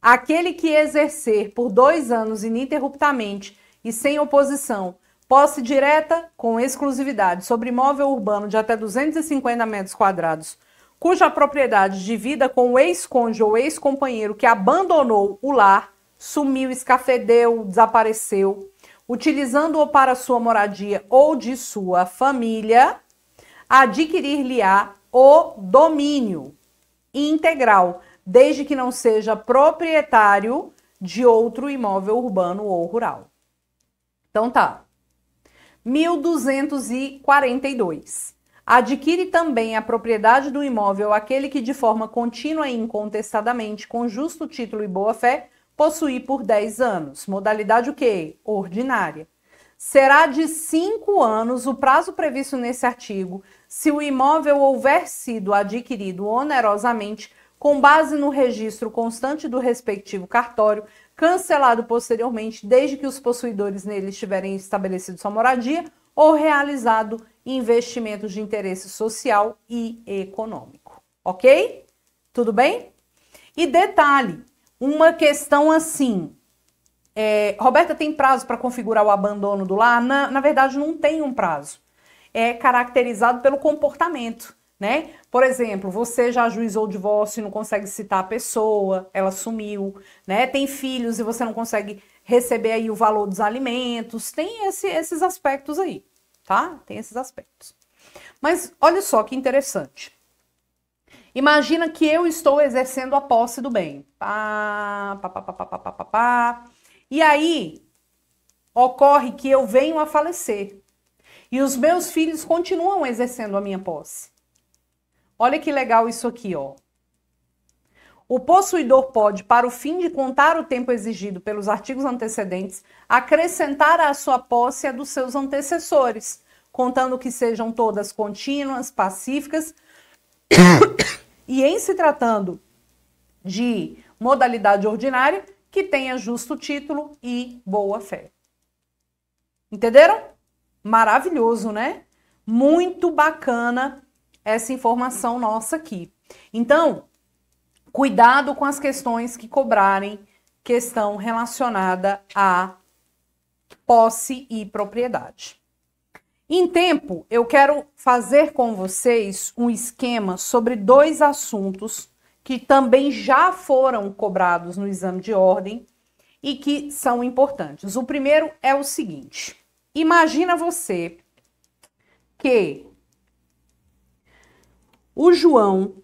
Speaker 1: Aquele que exercer por dois anos ininterruptamente e sem oposição Posse direta com exclusividade sobre imóvel urbano de até 250 metros quadrados, cuja propriedade divida com o ex-cônjuge ou ex-companheiro que abandonou o lar, sumiu, escafedeu, desapareceu, utilizando-o para sua moradia ou de sua família, adquirir-lhe-á o domínio integral, desde que não seja proprietário de outro imóvel urbano ou rural. Então tá, 1242. Adquire também a propriedade do imóvel aquele que de forma contínua e incontestadamente, com justo título e boa fé, possuir por 10 anos. Modalidade o quê? Ordinária. Será de 5 anos o prazo previsto nesse artigo se o imóvel houver sido adquirido onerosamente com base no registro constante do respectivo cartório cancelado posteriormente, desde que os possuidores nele tiverem estabelecido sua moradia ou realizado investimentos de interesse social e econômico. Ok? Tudo bem? E detalhe: uma questão assim. É, Roberta, tem prazo para configurar o abandono do lar? Na, na verdade, não tem um prazo. É caracterizado pelo comportamento né? Por exemplo, você já ajuizou o divórcio e não consegue citar a pessoa, ela sumiu, né? Tem filhos e você não consegue receber aí o valor dos alimentos, tem esse, esses aspectos aí, tá? Tem esses aspectos. Mas olha só que interessante. Imagina que eu estou exercendo a posse do bem. Pá, pá, pá, pá, pá, pá, pá, pá. E aí ocorre que eu venho a falecer. E os meus filhos continuam exercendo a minha posse. Olha que legal isso aqui, ó. O possuidor pode, para o fim de contar o tempo exigido pelos artigos antecedentes, acrescentar à sua posse a dos seus antecessores, contando que sejam todas contínuas, pacíficas. e em se tratando de modalidade ordinária, que tenha justo título e boa fé. Entenderam? Maravilhoso, né? Muito bacana essa informação nossa aqui. Então, cuidado com as questões que cobrarem questão relacionada a posse e propriedade. Em tempo, eu quero fazer com vocês um esquema sobre dois assuntos que também já foram cobrados no exame de ordem e que são importantes. O primeiro é o seguinte: imagina você que o João,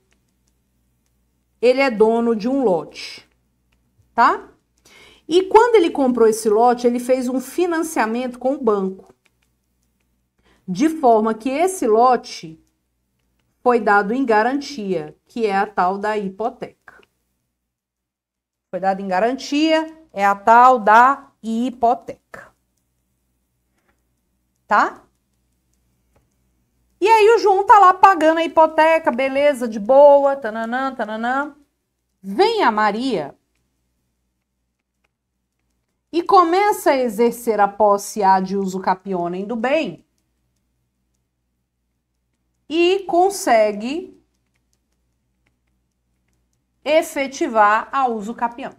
Speaker 1: ele é dono de um lote, tá? E quando ele comprou esse lote, ele fez um financiamento com o banco. De forma que esse lote foi dado em garantia, que é a tal da hipoteca. Foi dado em garantia, é a tal da hipoteca. Tá? E aí o João tá lá pagando a hipoteca, beleza, de boa, tananã, tananã. Vem a Maria e começa a exercer a posse A de uso capione do bem e consegue efetivar a uso capião.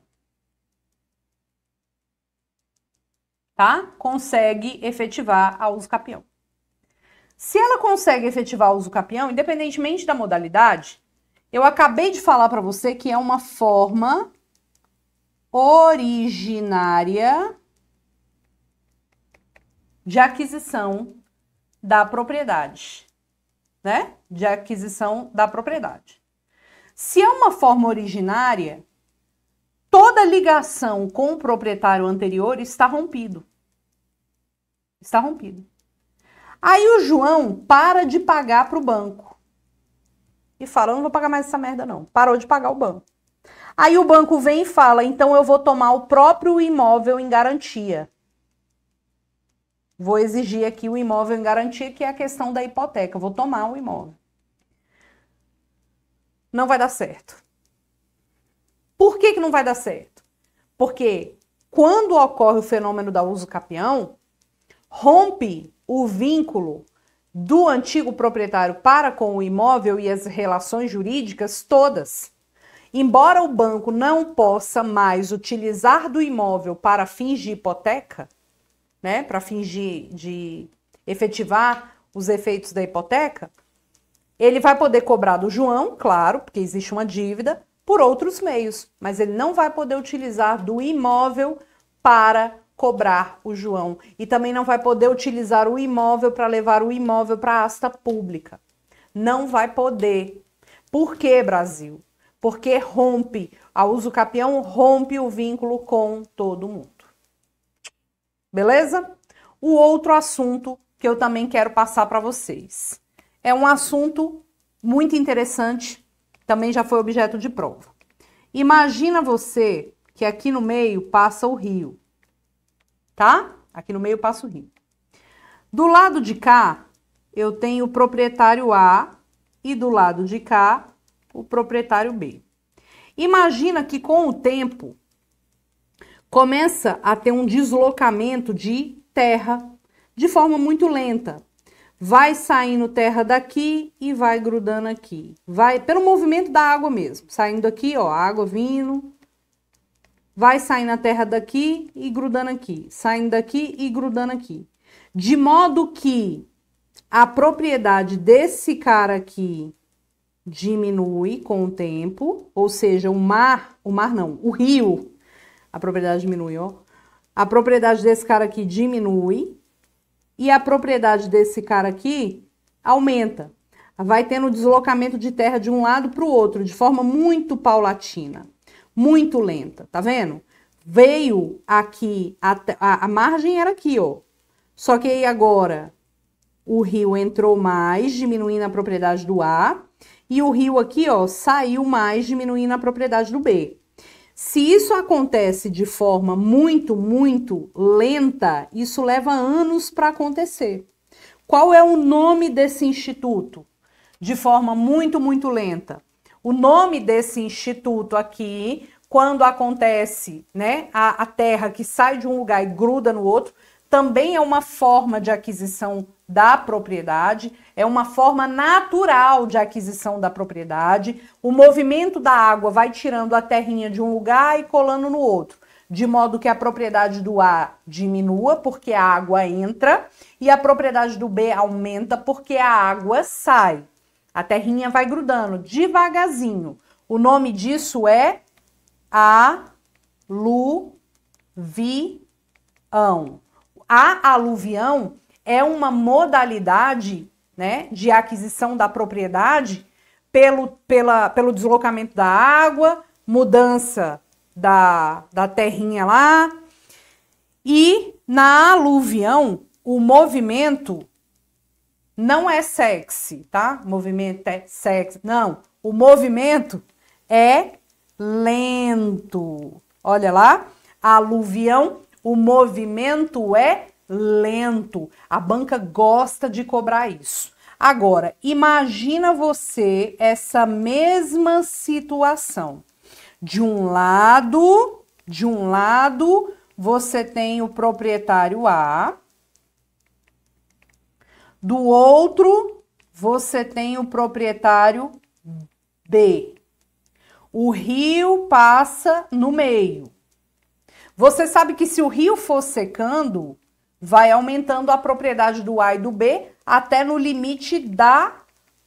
Speaker 1: Tá? Consegue efetivar a uso capião. Se ela consegue efetivar o uso capião, independentemente da modalidade, eu acabei de falar para você que é uma forma originária de aquisição da propriedade, né? De aquisição da propriedade. Se é uma forma originária, toda ligação com o proprietário anterior está rompido. Está rompido. Aí o João para de pagar para o banco. E fala: eu não vou pagar mais essa merda, não. Parou de pagar o banco. Aí o banco vem e fala: então eu vou tomar o próprio imóvel em garantia. Vou exigir aqui o imóvel em garantia, que é a questão da hipoteca. vou tomar o imóvel. Não vai dar certo. Por que, que não vai dar certo? Porque quando ocorre o fenômeno da uso capião, rompe o vínculo do antigo proprietário para com o imóvel e as relações jurídicas todas. Embora o banco não possa mais utilizar do imóvel para fins de hipoteca, né, para fins de efetivar os efeitos da hipoteca, ele vai poder cobrar do João, claro, porque existe uma dívida, por outros meios, mas ele não vai poder utilizar do imóvel para cobrar o João e também não vai poder utilizar o imóvel para levar o imóvel para a asta pública. Não vai poder. Por quê, Brasil? Porque rompe, a campeão rompe o vínculo com todo mundo. Beleza? O outro assunto que eu também quero passar para vocês é um assunto muito interessante, também já foi objeto de prova. Imagina você que aqui no meio passa o rio tá? Aqui no meio eu passo rio. Do lado de cá, eu tenho o proprietário A e do lado de cá, o proprietário B. Imagina que com o tempo começa a ter um deslocamento de terra de forma muito lenta. Vai saindo terra daqui e vai grudando aqui. Vai pelo movimento da água mesmo, saindo aqui, ó, água vindo, Vai saindo a terra daqui e grudando aqui, saindo daqui e grudando aqui. De modo que a propriedade desse cara aqui diminui com o tempo, ou seja, o mar, o mar não, o rio, a propriedade diminui, ó. A propriedade desse cara aqui diminui e a propriedade desse cara aqui aumenta. Vai tendo deslocamento de terra de um lado para o outro de forma muito paulatina muito lenta, tá vendo? Veio aqui, a, a, a margem era aqui, ó. Só que aí agora o rio entrou mais, diminuindo a propriedade do A, e o rio aqui, ó, saiu mais, diminuindo a propriedade do B. Se isso acontece de forma muito, muito lenta, isso leva anos para acontecer. Qual é o nome desse instituto? De forma muito, muito lenta. O nome desse instituto aqui, quando acontece, né, a, a terra que sai de um lugar e gruda no outro, também é uma forma de aquisição da propriedade, é uma forma natural de aquisição da propriedade. O movimento da água vai tirando a terrinha de um lugar e colando no outro, de modo que a propriedade do A diminua porque a água entra e a propriedade do B aumenta porque a água sai. A terrinha vai grudando devagarzinho. O nome disso é aluvião. A aluvião é uma modalidade né, de aquisição da propriedade pelo, pela, pelo deslocamento da água, mudança da, da terrinha lá. E na aluvião, o movimento não é sexy, tá? O movimento é sexy. Não, o movimento é lento. Olha lá, aluvião, o movimento é lento. A banca gosta de cobrar isso. Agora, imagina você essa mesma situação. De um lado, de um lado, você tem o proprietário A, do outro, você tem o proprietário B. O rio passa no meio. Você sabe que se o rio for secando, vai aumentando a propriedade do A e do B até no limite da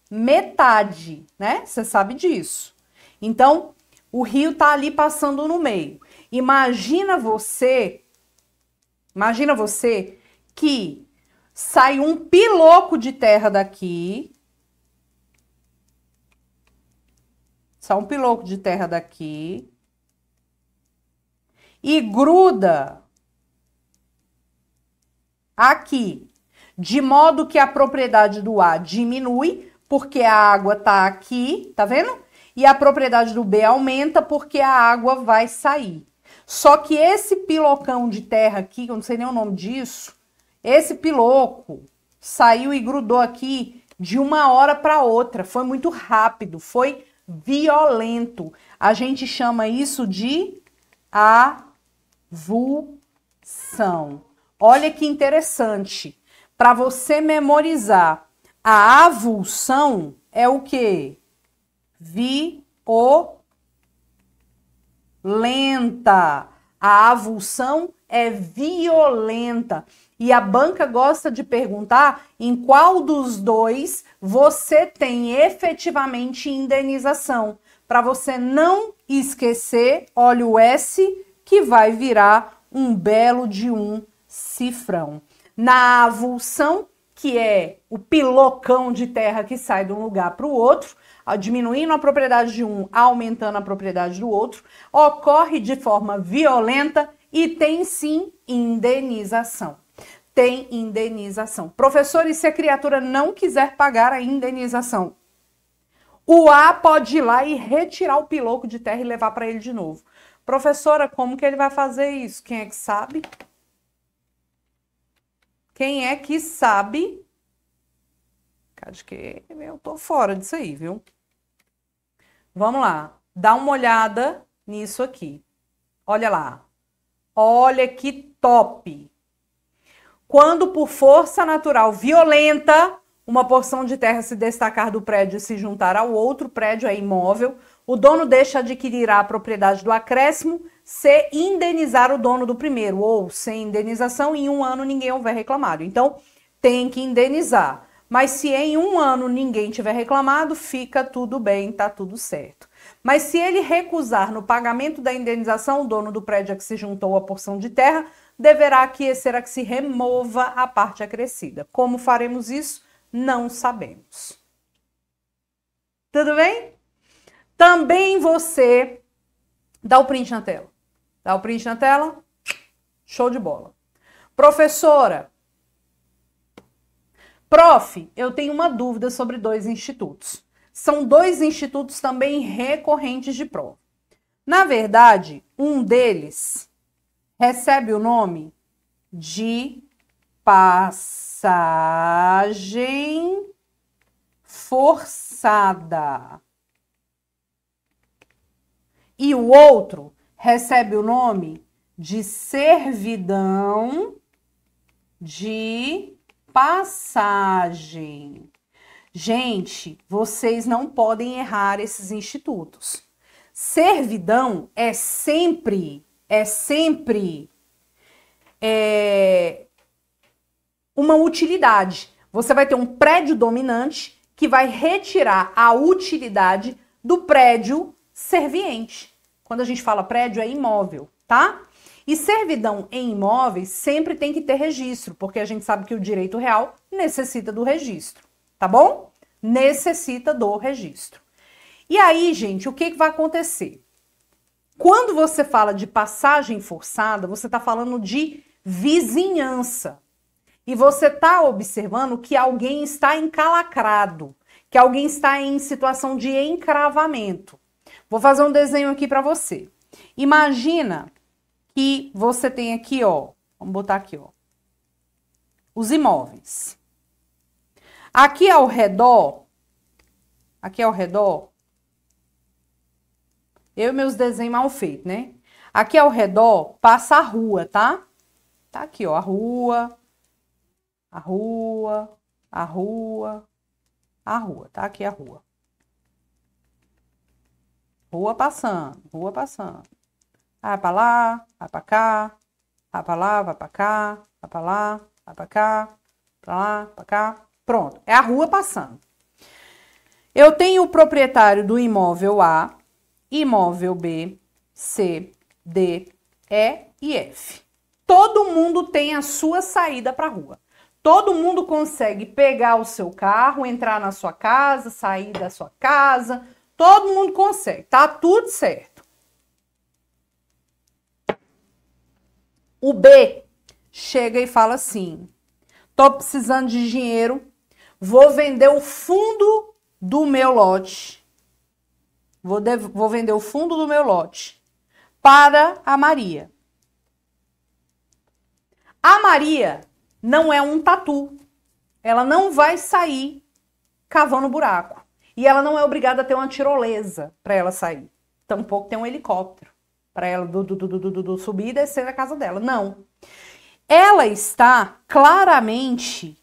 Speaker 1: metade, né? Você sabe disso. Então, o rio tá ali passando no meio. Imagina você, imagina você que sai um piloco de terra daqui. Sai um piloco de terra daqui. E gruda aqui, de modo que a propriedade do A diminui, porque a água tá aqui, tá vendo? E a propriedade do B aumenta porque a água vai sair. Só que esse pilocão de terra aqui, eu não sei nem o nome disso, esse piloco saiu e grudou aqui de uma hora para outra. Foi muito rápido, foi violento. A gente chama isso de avulsão. Olha que interessante. Para você memorizar, a avulsão é o que? Violenta. A avulsão é violenta e a banca gosta de perguntar em qual dos dois você tem efetivamente indenização, para você não esquecer, olha o S, que vai virar um belo de um cifrão. Na avulsão, que é o pilocão de terra que sai de um lugar para o outro, diminuindo a propriedade de um, aumentando a propriedade do outro, ocorre de forma violenta e tem sim indenização tem indenização. Professor, e se a criatura não quiser pagar a indenização? O A pode ir lá e retirar o piloco de terra e levar para ele de novo. Professora, como que ele vai fazer isso? Quem é que sabe? Quem é que sabe? Cadê que eu tô fora disso aí, viu? Vamos lá. Dá uma olhada nisso aqui. Olha lá. Olha que top quando por força natural violenta uma porção de terra se destacar do prédio e se juntar ao outro prédio é imóvel, o dono deixa adquirir a propriedade do acréscimo se indenizar o dono do primeiro, ou sem indenização, em um ano ninguém houver reclamado. Então, tem que indenizar. Mas se em um ano ninguém tiver reclamado, fica tudo bem, tá tudo certo. Mas se ele recusar no pagamento da indenização, o dono do prédio a é que se juntou a porção de terra deverá aquecer que se remova a parte acrescida. Como faremos isso? Não sabemos. Tudo bem? Também você dá o print na tela. Dá o print na tela. Show de bola. Professora. Prof, eu tenho uma dúvida sobre dois institutos. São dois institutos também recorrentes de prova. Na verdade, um deles recebe o nome de passagem forçada. E o outro recebe o nome de servidão de passagem. Gente, vocês não podem errar esses institutos. Servidão é sempre é sempre é, uma utilidade. Você vai ter um prédio dominante que vai retirar a utilidade do prédio serviente. Quando a gente fala prédio, é imóvel, tá? E servidão em imóveis sempre tem que ter registro, porque a gente sabe que o direito real necessita do registro, tá bom? Necessita do registro. E aí, gente, o que, que vai acontecer? Quando você fala de passagem forçada, você está falando de vizinhança. E você está observando que alguém está encalacrado, que alguém está em situação de encravamento. Vou fazer um desenho aqui para você. Imagina que você tem aqui, ó, vamos botar aqui, ó, os imóveis. Aqui ao redor, aqui ao redor, eu e meus desenhos mal feitos, né? Aqui ao redor passa a rua, tá? Tá aqui, ó, a rua, a rua, a rua, a rua, tá aqui a rua. Rua passando, rua passando. Vai pra lá, vai pra cá, vai pra lá, vai pra cá, vai pra lá, vai pra cá, pra lá, pra cá. Pronto, é a rua passando. Eu tenho o proprietário do imóvel A, imóvel B, C, D, E e F. Todo mundo tem a sua saída para a rua. Todo mundo consegue pegar o seu carro, entrar na sua casa, sair da sua casa. Todo mundo consegue, tá tudo certo. O B chega e fala assim: tô precisando de dinheiro, vou vender o fundo do meu lote Vou, vou vender o fundo do meu lote para a Maria. A Maria não é um tatu. Ela não vai sair cavando buraco. E ela não é obrigada a ter uma tirolesa para ela sair. Tampouco tem um helicóptero para ela do, do, do, do, subir e descer da casa dela. Não. Ela está claramente.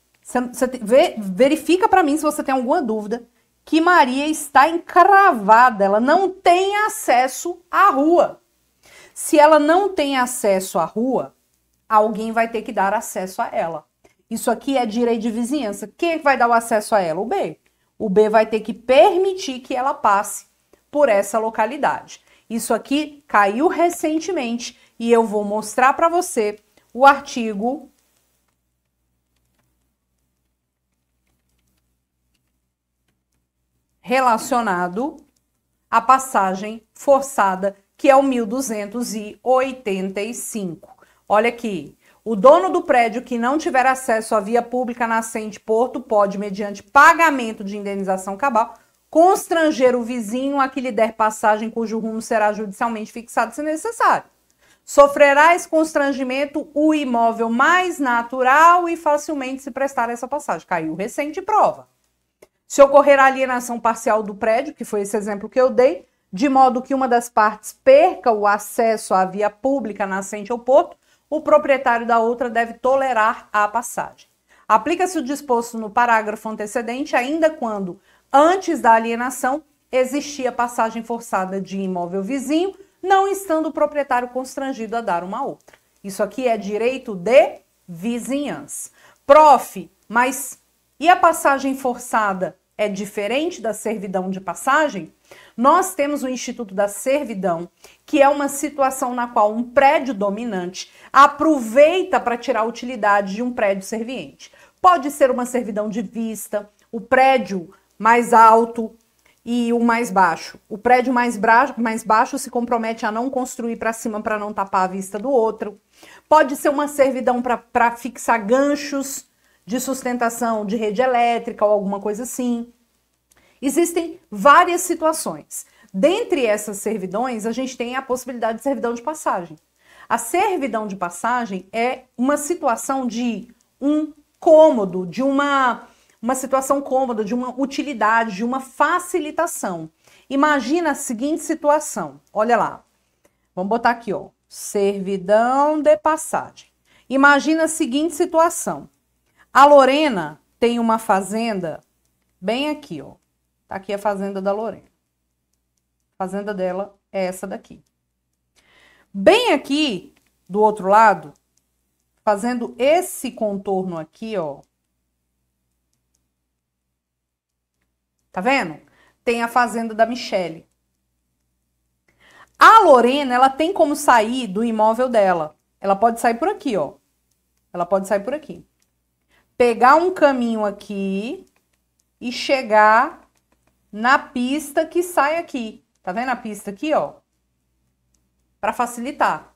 Speaker 1: verifica para mim se você tem alguma dúvida que Maria está encravada, ela não tem acesso à rua. Se ela não tem acesso à rua, alguém vai ter que dar acesso a ela. Isso aqui é direito de vizinhança. Quem é vai dar o acesso a ela? O B. O B vai ter que permitir que ela passe por essa localidade. Isso aqui caiu recentemente e eu vou mostrar para você o artigo relacionado à passagem forçada, que é o 1285. Olha aqui. O dono do prédio que não tiver acesso à via pública nascente Porto pode, mediante pagamento de indenização cabal, constranger o vizinho a que lhe der passagem cujo rumo será judicialmente fixado se necessário. Sofrerá esse constrangimento o imóvel mais natural e facilmente se prestar essa passagem. Caiu recente prova. Se ocorrer a alienação parcial do prédio, que foi esse exemplo que eu dei, de modo que uma das partes perca o acesso à via pública nascente ou porto, o proprietário da outra deve tolerar a passagem. Aplica-se o disposto no parágrafo antecedente, ainda quando, antes da alienação, existia passagem forçada de imóvel vizinho, não estando o proprietário constrangido a dar uma outra. Isso aqui é direito de vizinhança. Prof, mas e a passagem forçada é diferente da servidão de passagem, nós temos o Instituto da Servidão, que é uma situação na qual um prédio dominante aproveita para tirar utilidade de um prédio serviente. Pode ser uma servidão de vista, o prédio mais alto e o mais baixo. O prédio mais, mais baixo se compromete a não construir para cima para não tapar a vista do outro. Pode ser uma servidão para fixar ganchos de sustentação de rede elétrica ou alguma coisa assim. Existem várias situações. Dentre essas servidões, a gente tem a possibilidade de servidão de passagem. A servidão de passagem é uma situação de um cômodo, de uma, uma situação cômoda, de uma utilidade, de uma facilitação. Imagina a seguinte situação. Olha lá. Vamos botar aqui, ó. Servidão de passagem. Imagina a seguinte situação. A Lorena tem uma fazenda bem aqui, ó. Tá aqui a fazenda da Lorena. A fazenda dela é essa daqui. Bem aqui, do outro lado, fazendo esse contorno aqui, ó. Tá vendo? Tem a fazenda da Michelle. A Lorena, ela tem como sair do imóvel dela. Ela pode sair por aqui, ó. Ela pode sair por aqui pegar um caminho aqui e chegar na pista que sai aqui. Tá vendo a pista aqui, ó? Para facilitar.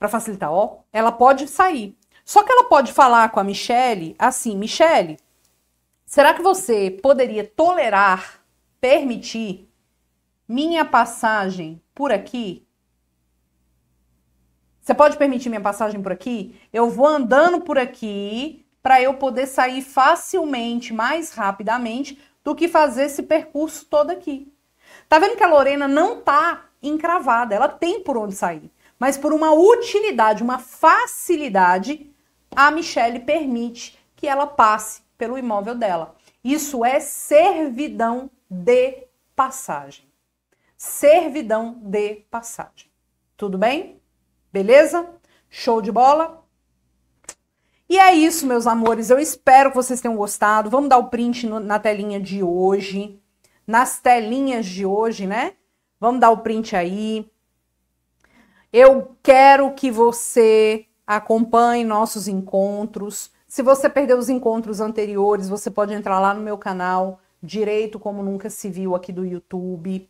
Speaker 1: Para facilitar, ó. Ela pode sair. Só que ela pode falar com a Michelle assim: Michelle, será que você poderia tolerar, permitir minha passagem por aqui? Você pode permitir minha passagem por aqui? Eu vou andando por aqui para eu poder sair facilmente, mais rapidamente, do que fazer esse percurso todo aqui. Tá vendo que a Lorena não tá encravada, ela tem por onde sair. Mas por uma utilidade, uma facilidade, a Michelle permite que ela passe pelo imóvel dela. Isso é servidão de passagem. Servidão de passagem. Tudo bem? Beleza? Show de bola? E é isso, meus amores. Eu espero que vocês tenham gostado. Vamos dar o print no, na telinha de hoje. Nas telinhas de hoje, né? Vamos dar o print aí. Eu quero que você acompanhe nossos encontros. Se você perdeu os encontros anteriores, você pode entrar lá no meu canal Direito Como Nunca Se Viu aqui do YouTube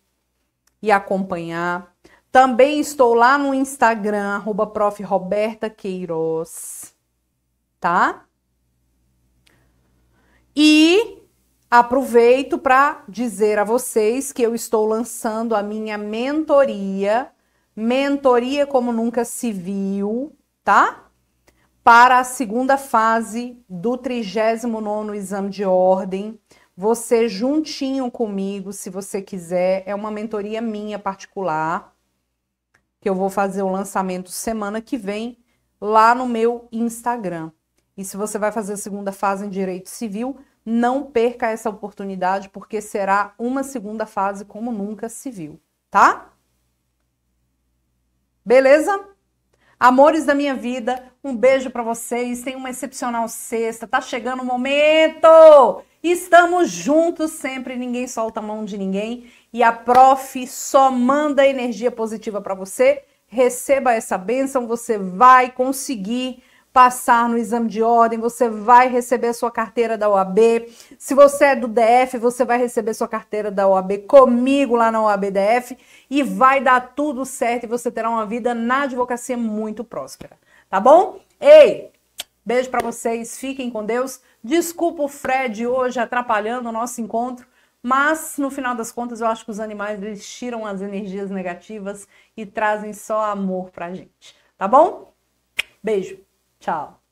Speaker 1: e acompanhar. Também estou lá no Instagram, arroba prof. Roberta Queiroz, tá? E aproveito para dizer a vocês que eu estou lançando a minha mentoria, mentoria como nunca se viu, tá? Para a segunda fase do 39º exame de ordem, você juntinho comigo, se você quiser, é uma mentoria minha particular que eu vou fazer o lançamento semana que vem lá no meu Instagram. E se você vai fazer a segunda fase em direito civil, não perca essa oportunidade, porque será uma segunda fase como nunca se viu, tá? Beleza? Amores da minha vida, um beijo para vocês. Tenham uma excepcional sexta. Tá chegando o momento. Estamos juntos sempre, ninguém solta a mão de ninguém. E a prof só manda energia positiva para você. Receba essa bênção, você vai conseguir passar no exame de ordem, você vai receber a sua carteira da OAB. Se você é do DF, você vai receber sua carteira da OAB comigo lá na OAB DF e vai dar tudo certo e você terá uma vida na advocacia muito próspera, tá bom? Ei, beijo para vocês, fiquem com Deus. Desculpa o Fred hoje atrapalhando o nosso encontro, mas no final das contas, eu acho que os animais eles tiram as energias negativas e trazem só amor pra gente, tá bom? Beijo. Tchau.